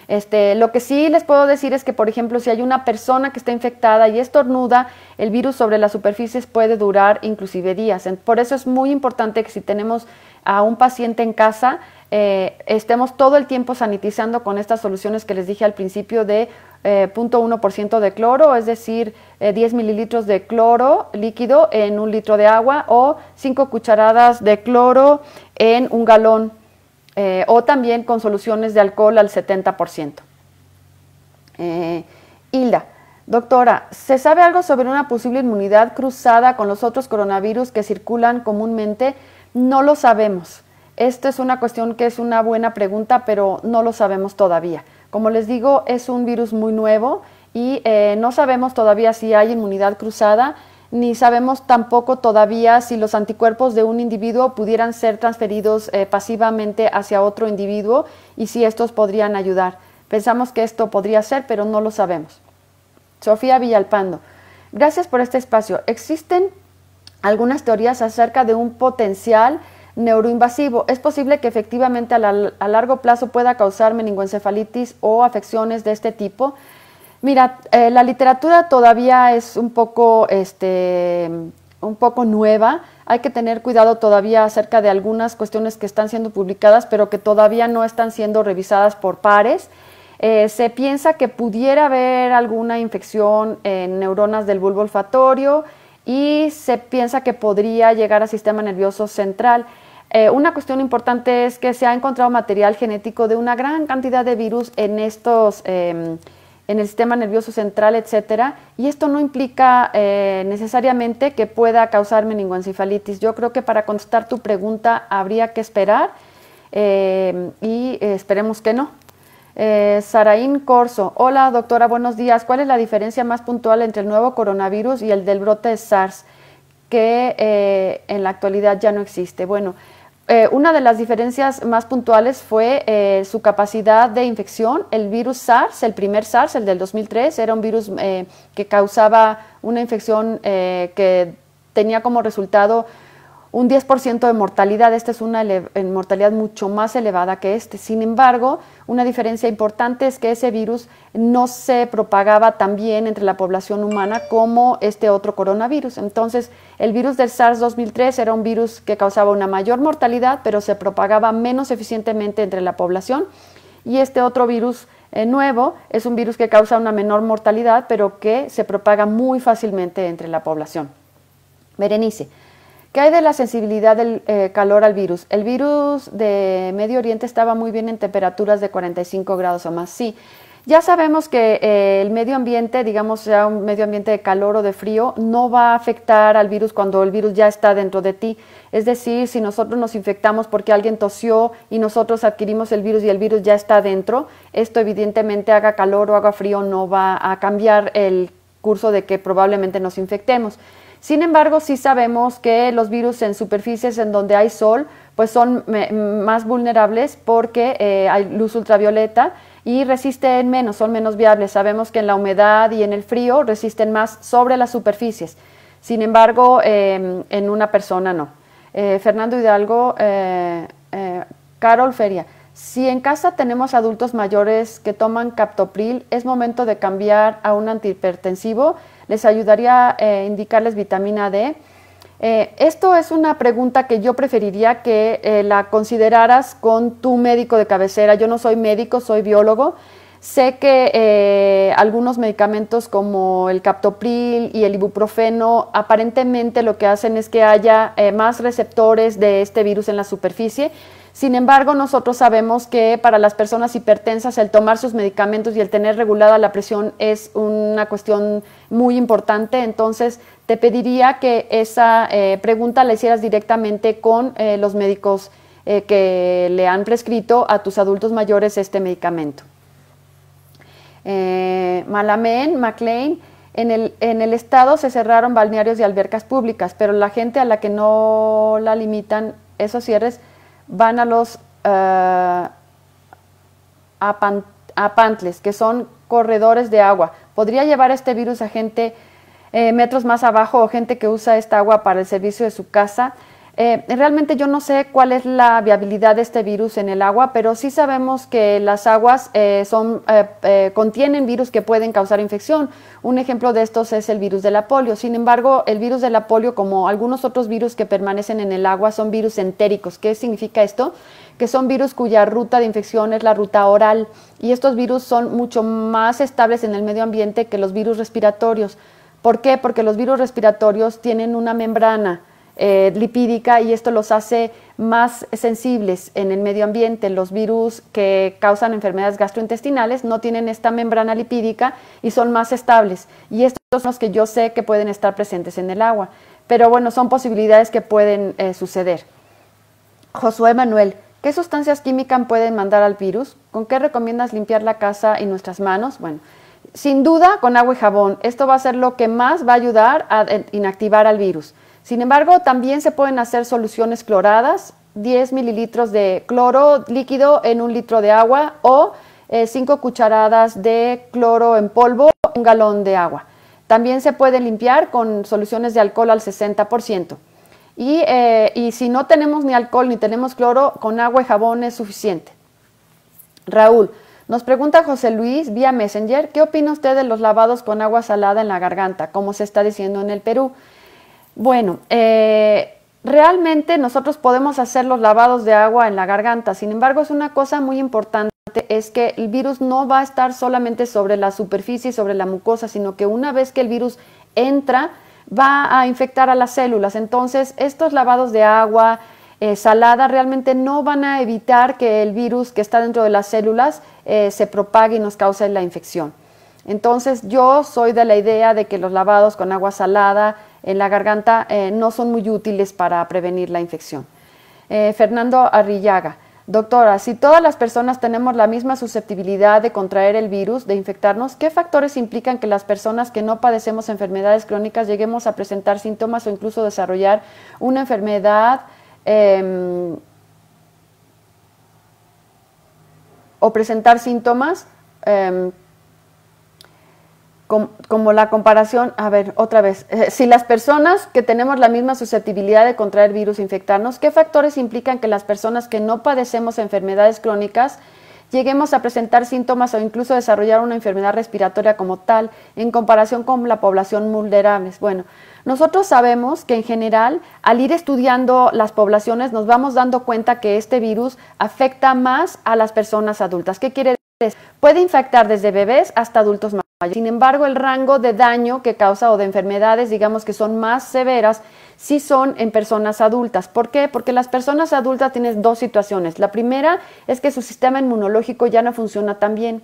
Este, lo que sí les puedo decir es que, por ejemplo, si hay una persona que está infectada y estornuda, el virus sobre las superficies puede durar inclusive días. Por eso es muy importante que si tenemos a un paciente en casa, eh, estemos todo el tiempo sanitizando con estas soluciones que les dije al principio de eh, 0.1% de cloro, es decir, 10 eh, mililitros de cloro líquido en un litro de agua o 5 cucharadas de cloro en un galón eh, o también con soluciones de alcohol al 70%. Eh, Hilda, doctora, ¿se sabe algo sobre una posible inmunidad cruzada con los otros coronavirus que circulan comúnmente? No lo sabemos. Esta es una cuestión que es una buena pregunta, pero no lo sabemos todavía. Como les digo, es un virus muy nuevo y eh, no sabemos todavía si hay inmunidad cruzada, ni sabemos tampoco todavía si los anticuerpos de un individuo pudieran ser transferidos eh, pasivamente hacia otro individuo y si estos podrían ayudar. Pensamos que esto podría ser, pero no lo sabemos. Sofía Villalpando, gracias por este espacio. Existen algunas teorías acerca de un potencial neuroinvasivo. Es posible que efectivamente a, largo plazo pueda causar meningoencefalitis o afecciones de este tipo. Mira, eh, la literatura todavía es un poco, este, un poco nueva. Hay que tener cuidado todavía acerca de algunas cuestiones que están siendo publicadas, pero que todavía no están siendo revisadas por pares. Eh, se piensa que pudiera haber alguna infección en neuronas del bulbo olfatorio y se piensa que podría llegar al sistema nervioso central. Eh, una cuestión importante es que se ha encontrado material genético de una gran cantidad de virus en estos, em, en el sistema nervioso central, etcétera, y esto no implica eh, necesariamente que pueda causar meningoencefalitis. Yo creo que para contestar tu pregunta habría que esperar em, y esperemos que no. Eh, Saraín Corso, hola doctora, buenos días. ¿Cuál es la diferencia más puntual entre el nuevo coronavirus y el del brote de SARS que en la actualidad ya no existe? Bueno, eh, una de las diferencias más puntuales fue eh, su capacidad de infección. El virus SARS, el primer SARS, el del 2003, era un virus eh, que causaba una infección que tenía como resultado un 10% de mortalidad. Esta es una mortalidad mucho más elevada que este. Sin embargo, una diferencia importante es que ese virus no se propagaba tan bien entre la población humana como este otro coronavirus. Entonces, el virus del SARS-2003 era un virus que causaba una mayor mortalidad, pero se propagaba menos eficientemente entre la población. Y este otro virus eh, nuevo es un virus que causa una menor mortalidad, pero que se propaga muy fácilmente entre la población. Berenice, ¿Qué hay de la sensibilidad del eh, calor al virus? El virus de Medio Oriente estaba muy bien en temperaturas de 45 grados o más. Sí, ya sabemos que eh, el medio ambiente, digamos sea un medio ambiente de calor o de frío, no va a afectar al virus cuando el virus ya está dentro de ti. Es decir, si nosotros nos infectamos porque alguien tosió y nosotros adquirimos el virus y el virus ya está dentro, esto evidentemente haga calor o haga frío no va a cambiar el curso de que probablemente nos infectemos. Sin embargo, sí sabemos que los virus en superficies en donde hay sol, pues son más vulnerables porque eh, hay luz ultravioleta y resisten menos, son menos viables. Sabemos que en la humedad y en el frío resisten más sobre las superficies. Sin embargo, em, en una persona no. Eh, Fernando Hidalgo, eh, Carol Feria. Si en casa tenemos adultos mayores que toman captopril, es momento de cambiar a un antihipertensivo les ayudaría a eh, indicarles vitamina D. Eh, esto es una pregunta que yo preferiría que eh, la consideraras con tu médico de cabecera. Yo no soy médico, soy biólogo. Sé que eh, algunos medicamentos como el captopril y el ibuprofeno aparentemente lo que hacen es que haya eh, más receptores de este virus en la superficie. Sin embargo, nosotros sabemos que para las personas hipertensas el tomar sus medicamentos y el tener regulada la presión es una cuestión muy importante. Entonces, te pediría que esa eh, pregunta la hicieras directamente con los médicos que le han prescrito a tus adultos mayores este medicamento eh, Malamén, McLean, en el, en el, estado se cerraron balnearios y albercas públicas, pero la gente a la que no la limitan esos cierres van a los eh, apantles, que son corredores de agua. Podría llevar este virus a gente eh, metros más abajo o gente que usa esta agua para el servicio de su casa eh, realmente yo no sé cuál es la viabilidad de este virus en el agua, pero sí sabemos que las aguas eh, eh, contienen virus que pueden causar infección. Un ejemplo de estos es el virus de la polio. Sin embargo, el virus de la polio, como algunos otros virus que permanecen en el agua, son virus entéricos. ¿Qué significa esto? Que son virus cuya ruta de infección es la ruta oral y estos virus son mucho más estables en el medio ambiente que los virus respiratorios. ¿Por qué? Porque los virus respiratorios tienen una membrana eh, lipídica y esto los hace más sensibles en el medio ambiente. Los virus que causan enfermedades gastrointestinales no tienen esta membrana lipídica y son más estables. Y estos son los que yo sé que pueden estar presentes en el agua. Pero bueno, son posibilidades que pueden eh, suceder. Josué Manuel, ¿qué sustancias químicas pueden mandar al virus? ¿Con qué recomiendas limpiar la casa y nuestras manos? Bueno, sin duda con agua y jabón. Esto va a ser lo que más va a ayudar a inactivar al virus. Sin embargo, también se pueden hacer soluciones cloradas, 10 mililitros de cloro líquido en un litro de agua o 5 eh, cucharadas de cloro en polvo en un galón de agua. También se puede limpiar con soluciones de alcohol al 60%. Eh, y si no tenemos ni alcohol ni tenemos cloro, con agua y jabón es suficiente. Raúl, nos pregunta José Luis vía Messenger, ¿qué opina usted de los lavados con agua salada en la garganta, como se está diciendo en el Perú? Bueno, eh, realmente nosotros podemos hacer los lavados de agua en la garganta, sin embargo es una cosa muy importante es que el virus no va a estar solamente sobre la superficie, sobre la mucosa, sino que una vez que el virus entra, va a infectar a las células. Entonces, estos lavados de agua eh, salada realmente no van a evitar que el virus que está dentro de las células eh, se propague y nos cause la infección. Entonces, yo soy de la idea de que los lavados con agua salada en la garganta eh, no son muy útiles para prevenir la infección. Eh, Fernando Arrillaga, doctora, si todas las personas tenemos la misma susceptibilidad de contraer el virus, de infectarnos, ¿qué factores implican que las personas que no padecemos enfermedades crónicas lleguemos a presentar síntomas o incluso desarrollar una enfermedad? Em, o presentar síntomas em, como, la comparación, a ver, otra vez, eh, si las personas que tenemos la misma susceptibilidad de contraer virus e infectarnos, ¿qué factores implican que las personas que no padecemos enfermedades crónicas lleguemos a presentar síntomas o incluso desarrollar una enfermedad respiratoria como tal en comparación con la población vulnerable. Bueno, nosotros sabemos que en general al ir estudiando las poblaciones nos vamos dando cuenta que este virus afecta más a las personas adultas. ¿Qué quiere decir? Puede infectar desde bebés hasta adultos mayores. Sin embargo, el rango de daño que causa o de enfermedades, digamos que son más severas, sí son en personas adultas. ¿Por qué? Porque las personas adultas tienen dos situaciones. La primera es que su sistema inmunológico ya no funciona tan bien.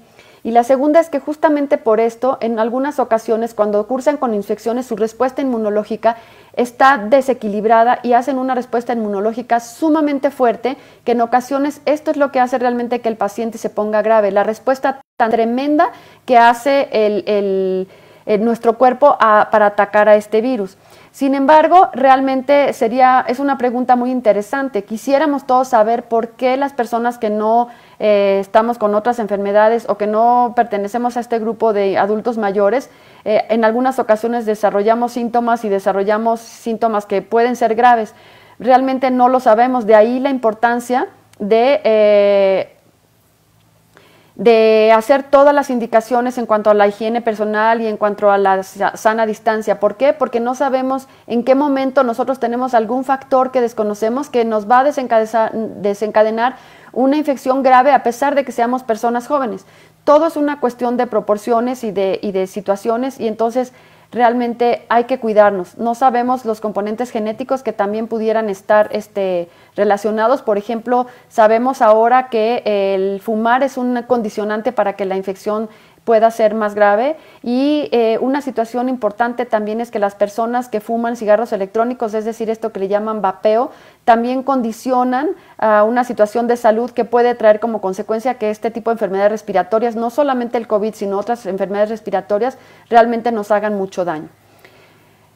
Y la segunda es que justamente por esto, en algunas ocasiones, cuando cursan con infecciones, su respuesta inmunológica está desequilibrada y hacen una respuesta inmunológica sumamente fuerte, que en ocasiones esto es lo que hace realmente que el paciente se ponga grave. La respuesta tan tremenda que hace eh, nuestro cuerpo para atacar a este virus. Sin embargo, realmente sería, es una pregunta muy interesante. Quisiéramos todos saber por qué las personas que no eh, estamos con otras enfermedades o que no pertenecemos a este grupo de adultos mayores, eh, en algunas ocasiones desarrollamos síntomas y desarrollamos síntomas que pueden ser graves. Realmente no lo sabemos, de ahí la importancia de... Eh, de hacer todas las indicaciones en cuanto a la higiene personal y en cuanto a la sana distancia. ¿Por qué? Porque no sabemos en qué momento nosotros tenemos algún factor que desconocemos que nos va a desencadenar una infección grave a pesar de que seamos personas jóvenes. Todo es una cuestión de proporciones y de, situaciones y entonces realmente hay que cuidarnos. No sabemos los componentes genéticos que también pudieran estar este, relacionados. Por ejemplo, sabemos ahora que el fumar es un condicionante para que la infección pueda ser más grave. Y eh, una situación importante también es que las personas que fuman cigarros electrónicos, es decir, esto que le llaman vapeo, también condicionan a ah, una situación de salud que puede traer como consecuencia que este tipo de enfermedades respiratorias, no solamente el COVID, sino otras enfermedades respiratorias, realmente nos hagan mucho daño.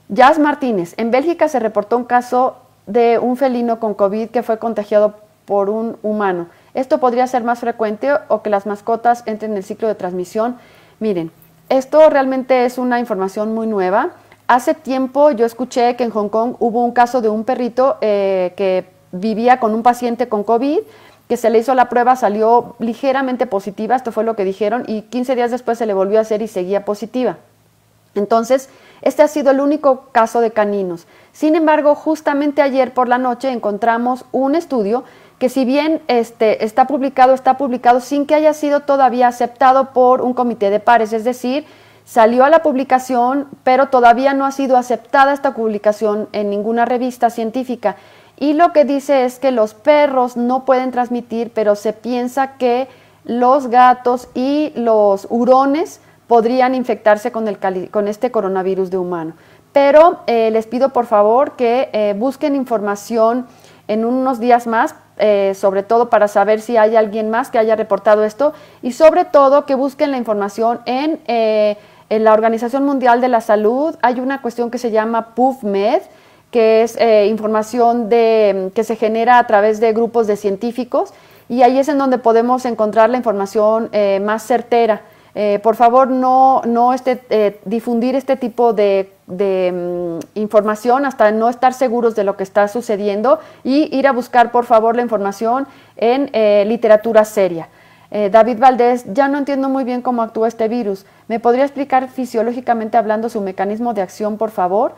Jazz Martínez, en Bélgica se reportó un caso de un felino con COVID que fue contagiado por un humano. Esto podría ser más frecuente o que las mascotas entren en el ciclo de transmisión. Miren, esto realmente es una información muy nueva. Hace tiempo yo escuché que en Hong Kong hubo un caso de un perrito eh, que vivía con un paciente con COVID, que se le hizo la prueba, salió ligeramente positiva, esto fue lo que dijeron, y 15 días después se le volvió a hacer y seguía positiva. Entonces, este ha sido el único caso de caninos. Sin embargo, justamente ayer por la noche encontramos un estudio que si bien este, está publicado, está publicado sin que haya sido todavía aceptado por un comité de pares, es decir, salió a la publicación, pero todavía no ha sido aceptada esta publicación en ninguna revista científica. Y lo que dice es que los perros no pueden transmitir, pero se piensa que los gatos y los hurones podrían infectarse con, el con este coronavirus de humano. Pero eh, les pido por favor que eh, busquen información en unos días más, eh, sobre todo para saber si hay alguien más que haya reportado esto y sobre todo que busquen la información en, eh, la Organización Mundial de la Salud. Hay una cuestión que se llama PUFMED, que es eh, información de, mm, que se genera a través de grupos de científicos y ahí es en donde podemos encontrar la información más certera. por favor, no, no este, difundir este tipo de de mm, información hasta no estar seguros de lo que está sucediendo y ir a buscar por favor la información en eh, literatura seria. Eh, David Valdés, ya no entiendo muy bien cómo actúa este virus. ¿Me podría explicar fisiológicamente hablando su mecanismo de acción, por favor?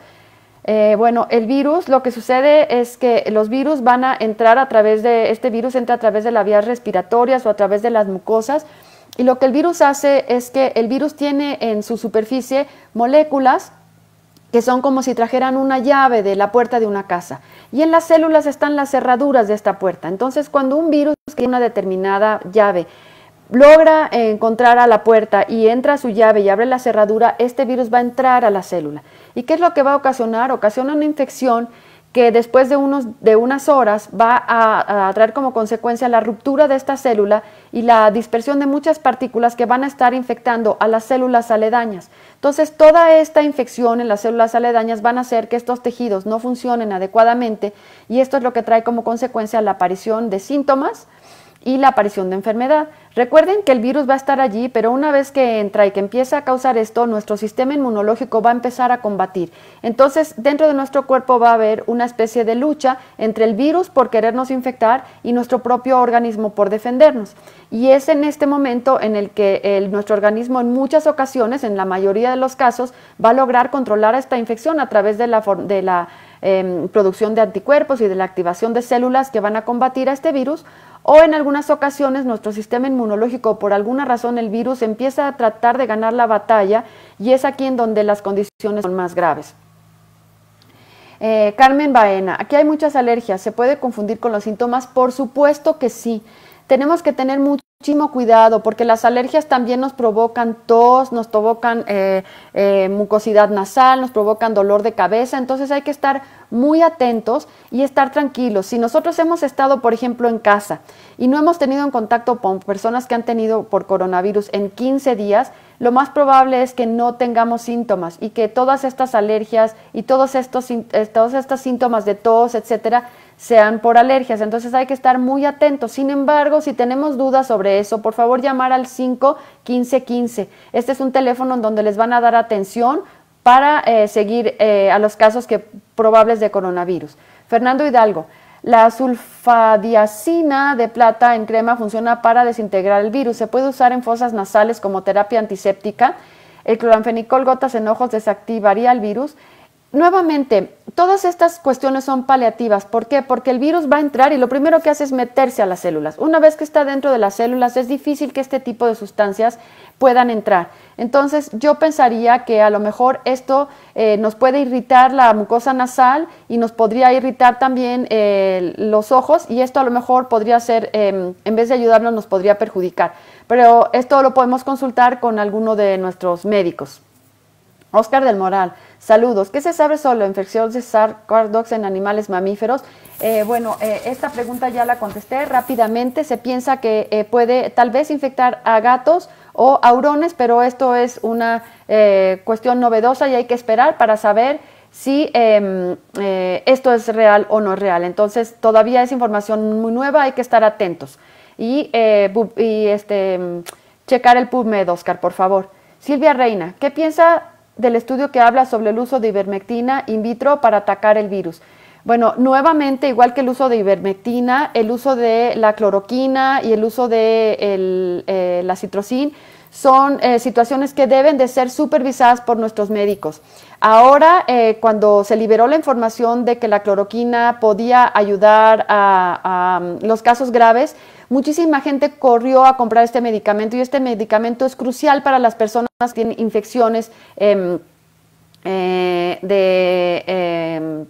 Eh, bueno, el virus, lo que sucede es que los virus van a entrar a través de, este virus entra a través de las vías respiratorias o a través de las mucosas. Y lo que el virus hace es que el virus tiene en su superficie moléculas que son como si trajeran una llave de la puerta de una casa. Y en las células están las cerraduras de esta puerta. Entonces, cuando un virus que tiene una determinada llave logra encontrar a la puerta y entra a su llave y abre la cerradura, este virus va a entrar a la célula. ¿Y qué es lo que va a ocasionar? Ocasiona una infección que después de, unos, de unas horas va a traer como consecuencia la ruptura de esta célula y la dispersión de muchas partículas que van a estar infectando a las células aledañas. Entonces, toda esta infección en las células aledañas van a hacer que estos tejidos no funcionen adecuadamente y esto es lo que trae como consecuencia la aparición de síntomas y la aparición de enfermedad. Recuerden que el virus va a estar allí, pero una vez que entra y que empieza a causar esto, nuestro sistema inmunológico va a empezar a combatir. Entonces, dentro de nuestro cuerpo va a haber una especie de lucha entre el virus por querernos infectar y nuestro propio organismo por defendernos. Y es en este momento en el que nuestro organismo en muchas ocasiones, en la mayoría de los casos, va a lograr controlar esta infección a través de la, de la em, producción de anticuerpos y de la activación de células que van a combatir a este virus o en algunas ocasiones nuestro sistema inmunológico, por alguna razón el virus empieza a tratar de ganar la batalla y es aquí en donde las condiciones son más graves. Eh, Carmen Baena, aquí hay muchas alergias, ¿se puede confundir con los síntomas? Por supuesto que sí. Tenemos que tener mucho muchísimo cuidado porque las alergias también nos provocan tos, nos provocan eh, eh, mucosidad nasal, nos provocan dolor de cabeza, entonces hay que estar muy atentos y estar tranquilos. Si nosotros hemos estado, por ejemplo, en casa y no hemos tenido en contacto con personas que han tenido por coronavirus en 15 días, lo más probable es que no tengamos síntomas y que todas estas alergias y todos estos, eh, todos estos síntomas de tos, etcétera, sean por alergias. Entonces hay que estar muy atentos. Sin embargo, si tenemos dudas sobre eso, por favor llamar al 51515. Este es un teléfono en donde les van a dar atención para eh, seguir eh, a los casos que, probables de coronavirus. Fernando Hidalgo, la sulfadiacina de plata en crema funciona para desintegrar el virus. Se puede usar en fosas nasales como terapia antiséptica. El cloranfenicol gotas en ojos desactivaría el virus nuevamente, todas estas cuestiones son paliativas. ¿Por qué? Porque el virus va a entrar y lo primero que hace es meterse a las células. Una vez que está dentro de las células, es difícil que este tipo de sustancias puedan entrar. Entonces, yo pensaría que a lo mejor esto eh, nos puede irritar la mucosa nasal y nos podría irritar también eh, los ojos y esto a lo mejor podría ser, em, en vez de ayudarnos, nos podría perjudicar. Pero esto lo podemos consultar con alguno de nuestros médicos. Oscar del Moral, saludos. ¿Qué se sabe sobre la infección de sars en animales mamíferos? Eh, bueno, eh, esta pregunta ya la contesté rápidamente. Se piensa que eh, puede tal vez infectar a gatos o a hurones, pero esto es una cuestión novedosa y hay que esperar para saber si em, esto es real o no real. Entonces, todavía es información muy nueva, hay que estar atentos. Y, este, mm, checar el PubMed, Oscar, por favor. Silvia Reina, ¿qué piensa del estudio que habla sobre el uso de ivermectina in vitro para atacar el virus. Bueno, nuevamente, igual que el uso de ivermectina, el uso de la cloroquina y el uso de eh, la citrosin son eh, situaciones que deben de ser supervisadas por nuestros médicos. Ahora, eh, cuando se liberó la información de que la cloroquina podía ayudar a mm, los casos graves, Muchísima gente corrió a comprar este medicamento y este medicamento es crucial para las personas que tienen infecciones em, eh, de, em,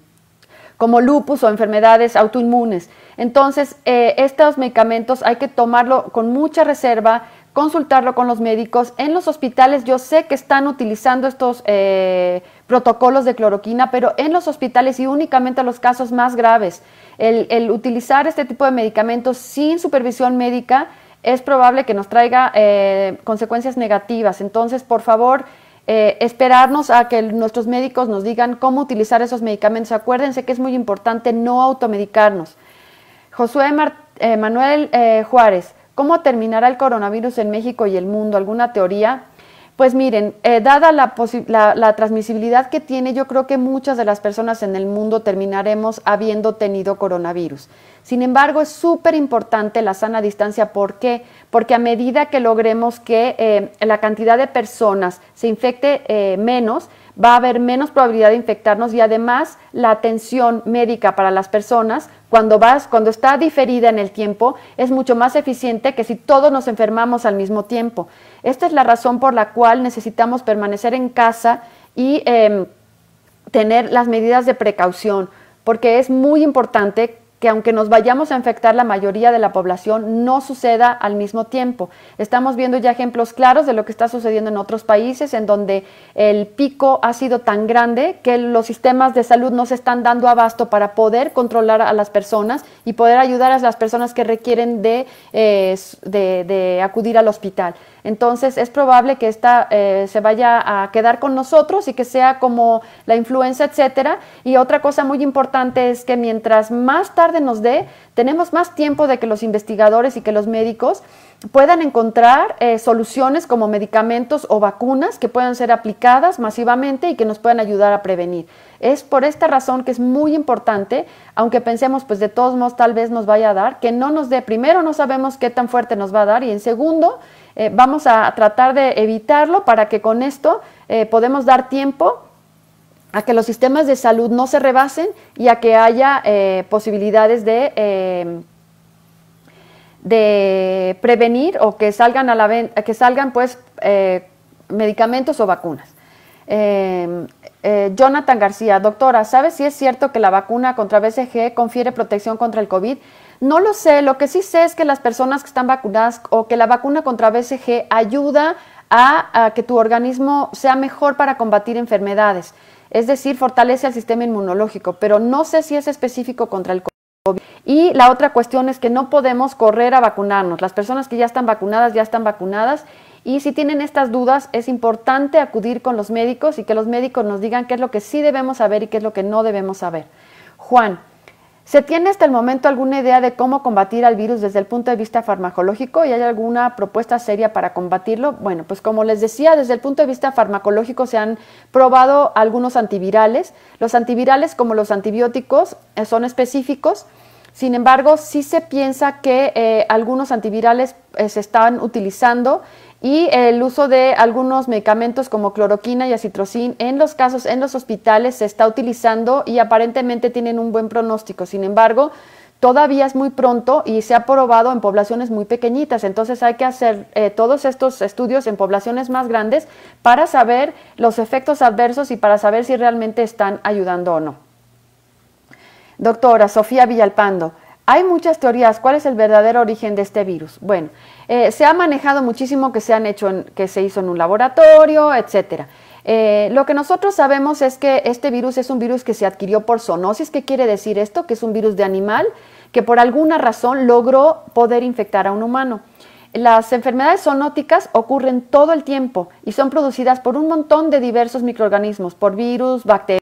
como lupus o enfermedades autoinmunes. Entonces, eh, estos medicamentos hay que tomarlo con mucha reserva, consultarlo con los médicos. En los hospitales yo sé que están utilizando estos medicamentos eh, protocolos de cloroquina, pero en los hospitales y únicamente a los casos más graves. El, utilizar este tipo de medicamentos sin supervisión médica es probable que nos traiga eh, consecuencias negativas. Entonces, por favor, eh, esperarnos a que nuestros médicos nos digan cómo utilizar esos medicamentos. Acuérdense que es muy importante no automedicarnos. Josué eh, Manuel Juárez, ¿cómo terminará el coronavirus en México y el mundo? ¿Alguna teoría? Pues miren, eh, dada la, transmisibilidad que tiene, yo creo que muchas de las personas en el mundo terminaremos habiendo tenido coronavirus. Sin embargo, es súper importante la sana distancia. ¿Por qué? Porque a medida que logremos que eh, la cantidad de personas se infecte eh, menos, va a haber menos probabilidad de infectarnos y además la atención médica para las personas cuando, vas, cuando está diferida en el tiempo es mucho más eficiente que si todos nos enfermamos al mismo tiempo. Esta es la razón por la cual necesitamos permanecer en casa y em, tener las medidas de precaución, porque es muy importante que aunque nos vayamos a infectar la mayoría de la población, no suceda al mismo tiempo. Estamos viendo ya ejemplos claros de lo que está sucediendo en otros países, en donde el pico ha sido tan grande que los sistemas de salud no se están dando abasto para poder controlar a las personas y poder ayudar a las personas que requieren de, eh, de, acudir al hospital. Entonces es probable que esta eh, se vaya a quedar con nosotros y que sea como la influenza, etcétera. Y otra cosa muy importante es que mientras más tarde nos dé, tenemos más tiempo de que los investigadores y que los médicos puedan encontrar eh, soluciones como medicamentos o vacunas que puedan ser aplicadas masivamente y que nos puedan ayudar a prevenir. Es por esta razón que es muy importante, aunque pensemos, pues de todos modos tal vez nos vaya a dar, que no nos dé, primero no sabemos qué tan fuerte nos va a dar y en segundo eh, vamos a tratar de evitarlo para que con esto eh, podemos dar tiempo a que los sistemas de salud no se rebasen y a que haya eh, posibilidades de, em, de, prevenir o que salgan, que salgan pues, eh, medicamentos o vacunas. Em, eh, Jonathan García, doctora, ¿sabe si es cierto que la vacuna contra BCG confiere protección contra el COVID? No lo sé, lo que sí sé es que las personas que están vacunadas o que la vacuna contra BCG ayuda a que tu organismo sea mejor para combatir enfermedades es decir, fortalece al sistema inmunológico, pero no sé si es específico contra el COVID. Y la otra cuestión es que no podemos correr a vacunarnos. Las personas que ya están vacunadas, ya están vacunadas. Y si tienen estas dudas, es importante acudir con los médicos y que los médicos nos digan qué es lo que sí debemos saber y qué es lo que no debemos saber. Juan, ¿Se tiene hasta el momento alguna idea de cómo combatir al virus desde el punto de vista farmacológico y hay alguna propuesta seria para combatirlo? Bueno, pues como les decía, desde el punto de vista farmacológico se han probado algunos antivirales. Los antivirales, como los antibióticos, eh, son específicos. Sin embargo, sí se piensa que eh, algunos antivirales eh, se están utilizando y el uso de algunos medicamentos como cloroquina y acitrocin en los casos en los hospitales se está utilizando y aparentemente tienen un buen pronóstico. Sin embargo, todavía es muy pronto y se ha probado en poblaciones muy pequeñitas. Entonces hay que hacer eh, todos estos estudios en poblaciones más grandes para saber los efectos adversos y para saber si realmente están ayudando o no. Doctora Sofía Villalpando, hay muchas teorías. ¿Cuál es el verdadero origen de este virus? Bueno, eh, se ha manejado muchísimo que se, han hecho que se hizo en un laboratorio, etcétera. Eh, lo que nosotros sabemos es que este virus es un virus que se adquirió por zoonosis. ¿Qué quiere decir esto? Que es un virus de animal que por alguna razón logró poder infectar a un humano. Las enfermedades zoonóticas ocurren todo el tiempo y son producidas por un montón de diversos microorganismos, por virus, bacterias,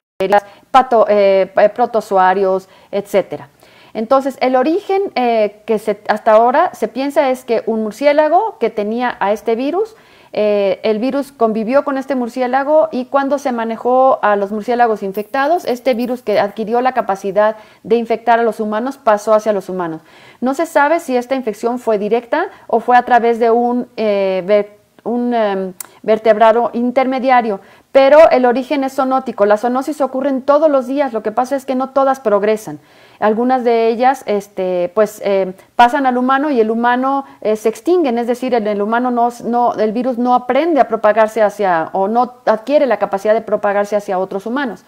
eh, protozoarios, etcétera. Entonces, el origen eh, que hasta ahora se piensa es que un murciélago que tenía a este virus, eh, el virus convivió con este murciélago y cuando se manejó a los murciélagos infectados, este virus que adquirió la capacidad de infectar a los humanos pasó hacia los humanos. No se sabe si esta infección fue directa o fue a través de un, eh, em, vertebrado intermediario, pero el origen es zoonótico. Las zoonosis ocurren todos los días, lo que pasa es que no todas progresan. Algunas de ellas este, pues, eh, pasan al humano y el humano eh, se extinguen, es decir, el humano no, no, el virus no aprende a propagarse hacia o no adquiere la capacidad de propagarse hacia otros humanos.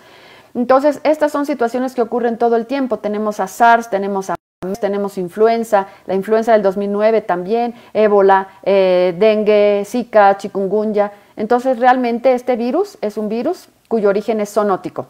Entonces, estas son situaciones que ocurren todo el tiempo. Tenemos a SARS, tenemos a tenemos influenza, la influenza del 2009 también, ébola, eh, dengue, zika, chikungunya. Entonces realmente este virus es un virus cuyo origen es zoonótico.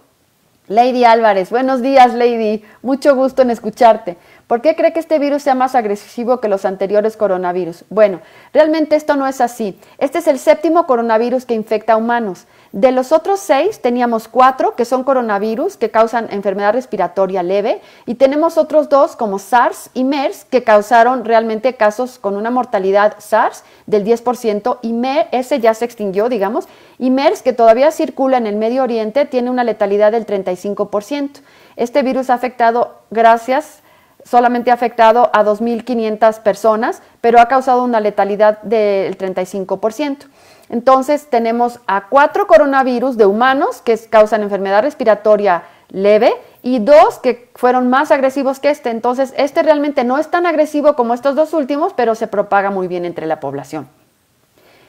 Lady Álvarez, buenos días Lady, mucho gusto en escucharte. ¿Por qué cree que este virus sea más agresivo que los anteriores coronavirus? Bueno, realmente esto no es así. Este es el séptimo coronavirus que infecta a humanos. De los otros seis, teníamos cuatro que son coronavirus, que causan enfermedad respiratoria leve, y tenemos otros dos como SARS y MERS, que causaron realmente casos con una mortalidad SARS del 10%, y MERS, ese ya se extinguió, digamos, y MERS, que todavía circula en el Medio Oriente, tiene una letalidad del 35%. Este virus ha afectado, gracias solamente ha afectado a 2.500 personas, pero ha causado una letalidad del 35%. Entonces tenemos a cuatro coronavirus de humanos que causan enfermedad respiratoria leve y dos que fueron más agresivos que este. Entonces este realmente no es tan agresivo como estos dos últimos, pero se propaga muy bien entre la población.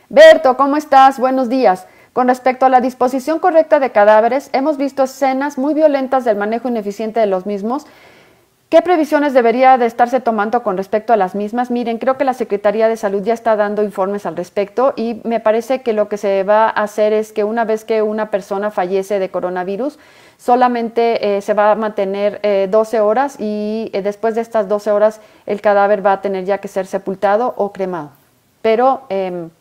Berto, ¿cómo estás? Buenos días. Con respecto a la disposición correcta de cadáveres, hemos visto escenas muy violentas del manejo ineficiente de los mismos ¿Qué previsiones debería de estarse tomando con respecto a las mismas? Miren, creo que la Secretaría de Salud ya está dando informes al respecto y me parece que lo que se va a hacer es que una vez que una persona fallece de coronavirus, solamente eh, se va a mantener 12 eh, horas y eh, después de estas 12 horas el cadáver va a tener ya que ser sepultado o cremado. Pero em,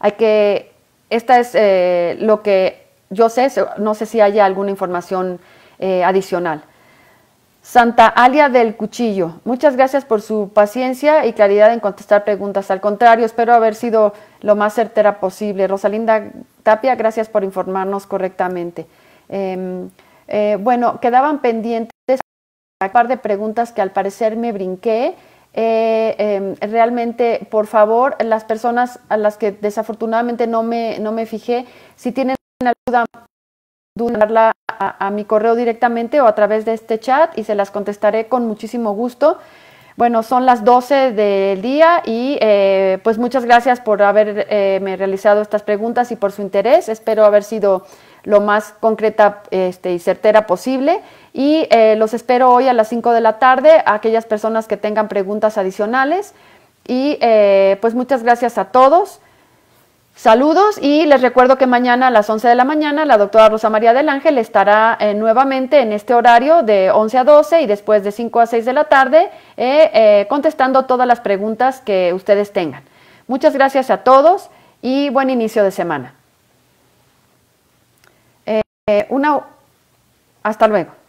hay que, esta es lo que yo sé, no sé si haya alguna información adicional. Santa Alia del Cuchillo, muchas gracias por su paciencia y claridad en contestar preguntas. Al contrario, espero haber sido lo más certera posible. Rosalinda Tapia, gracias por informarnos correctamente. Em, eh, bueno, quedaban pendientes un par de preguntas que al parecer me brinqué. Eh, em, realmente, por favor, las personas a las que desafortunadamente no me, no me fijé, si tienen alguna duda, a, mi correo directamente o a través de este chat y se las contestaré con muchísimo gusto. Bueno, son las 12 del día y eh, pues muchas gracias por haberme eh, realizado estas preguntas y por su interés. Espero haber sido lo más concreta este, y certera posible. Y eh, los espero hoy a las 5 de la tarde, a aquellas personas que tengan preguntas adicionales. Y pues muchas gracias a todos. Saludos y les recuerdo que mañana a las 11 de la mañana la doctora Rosa María del Ángel estará eh, nuevamente en este horario de 11 a 12 y después de 5 a 6 de la tarde eh, eh, contestando todas las preguntas que ustedes tengan. Muchas gracias a todos y buen inicio de semana. una, hasta luego.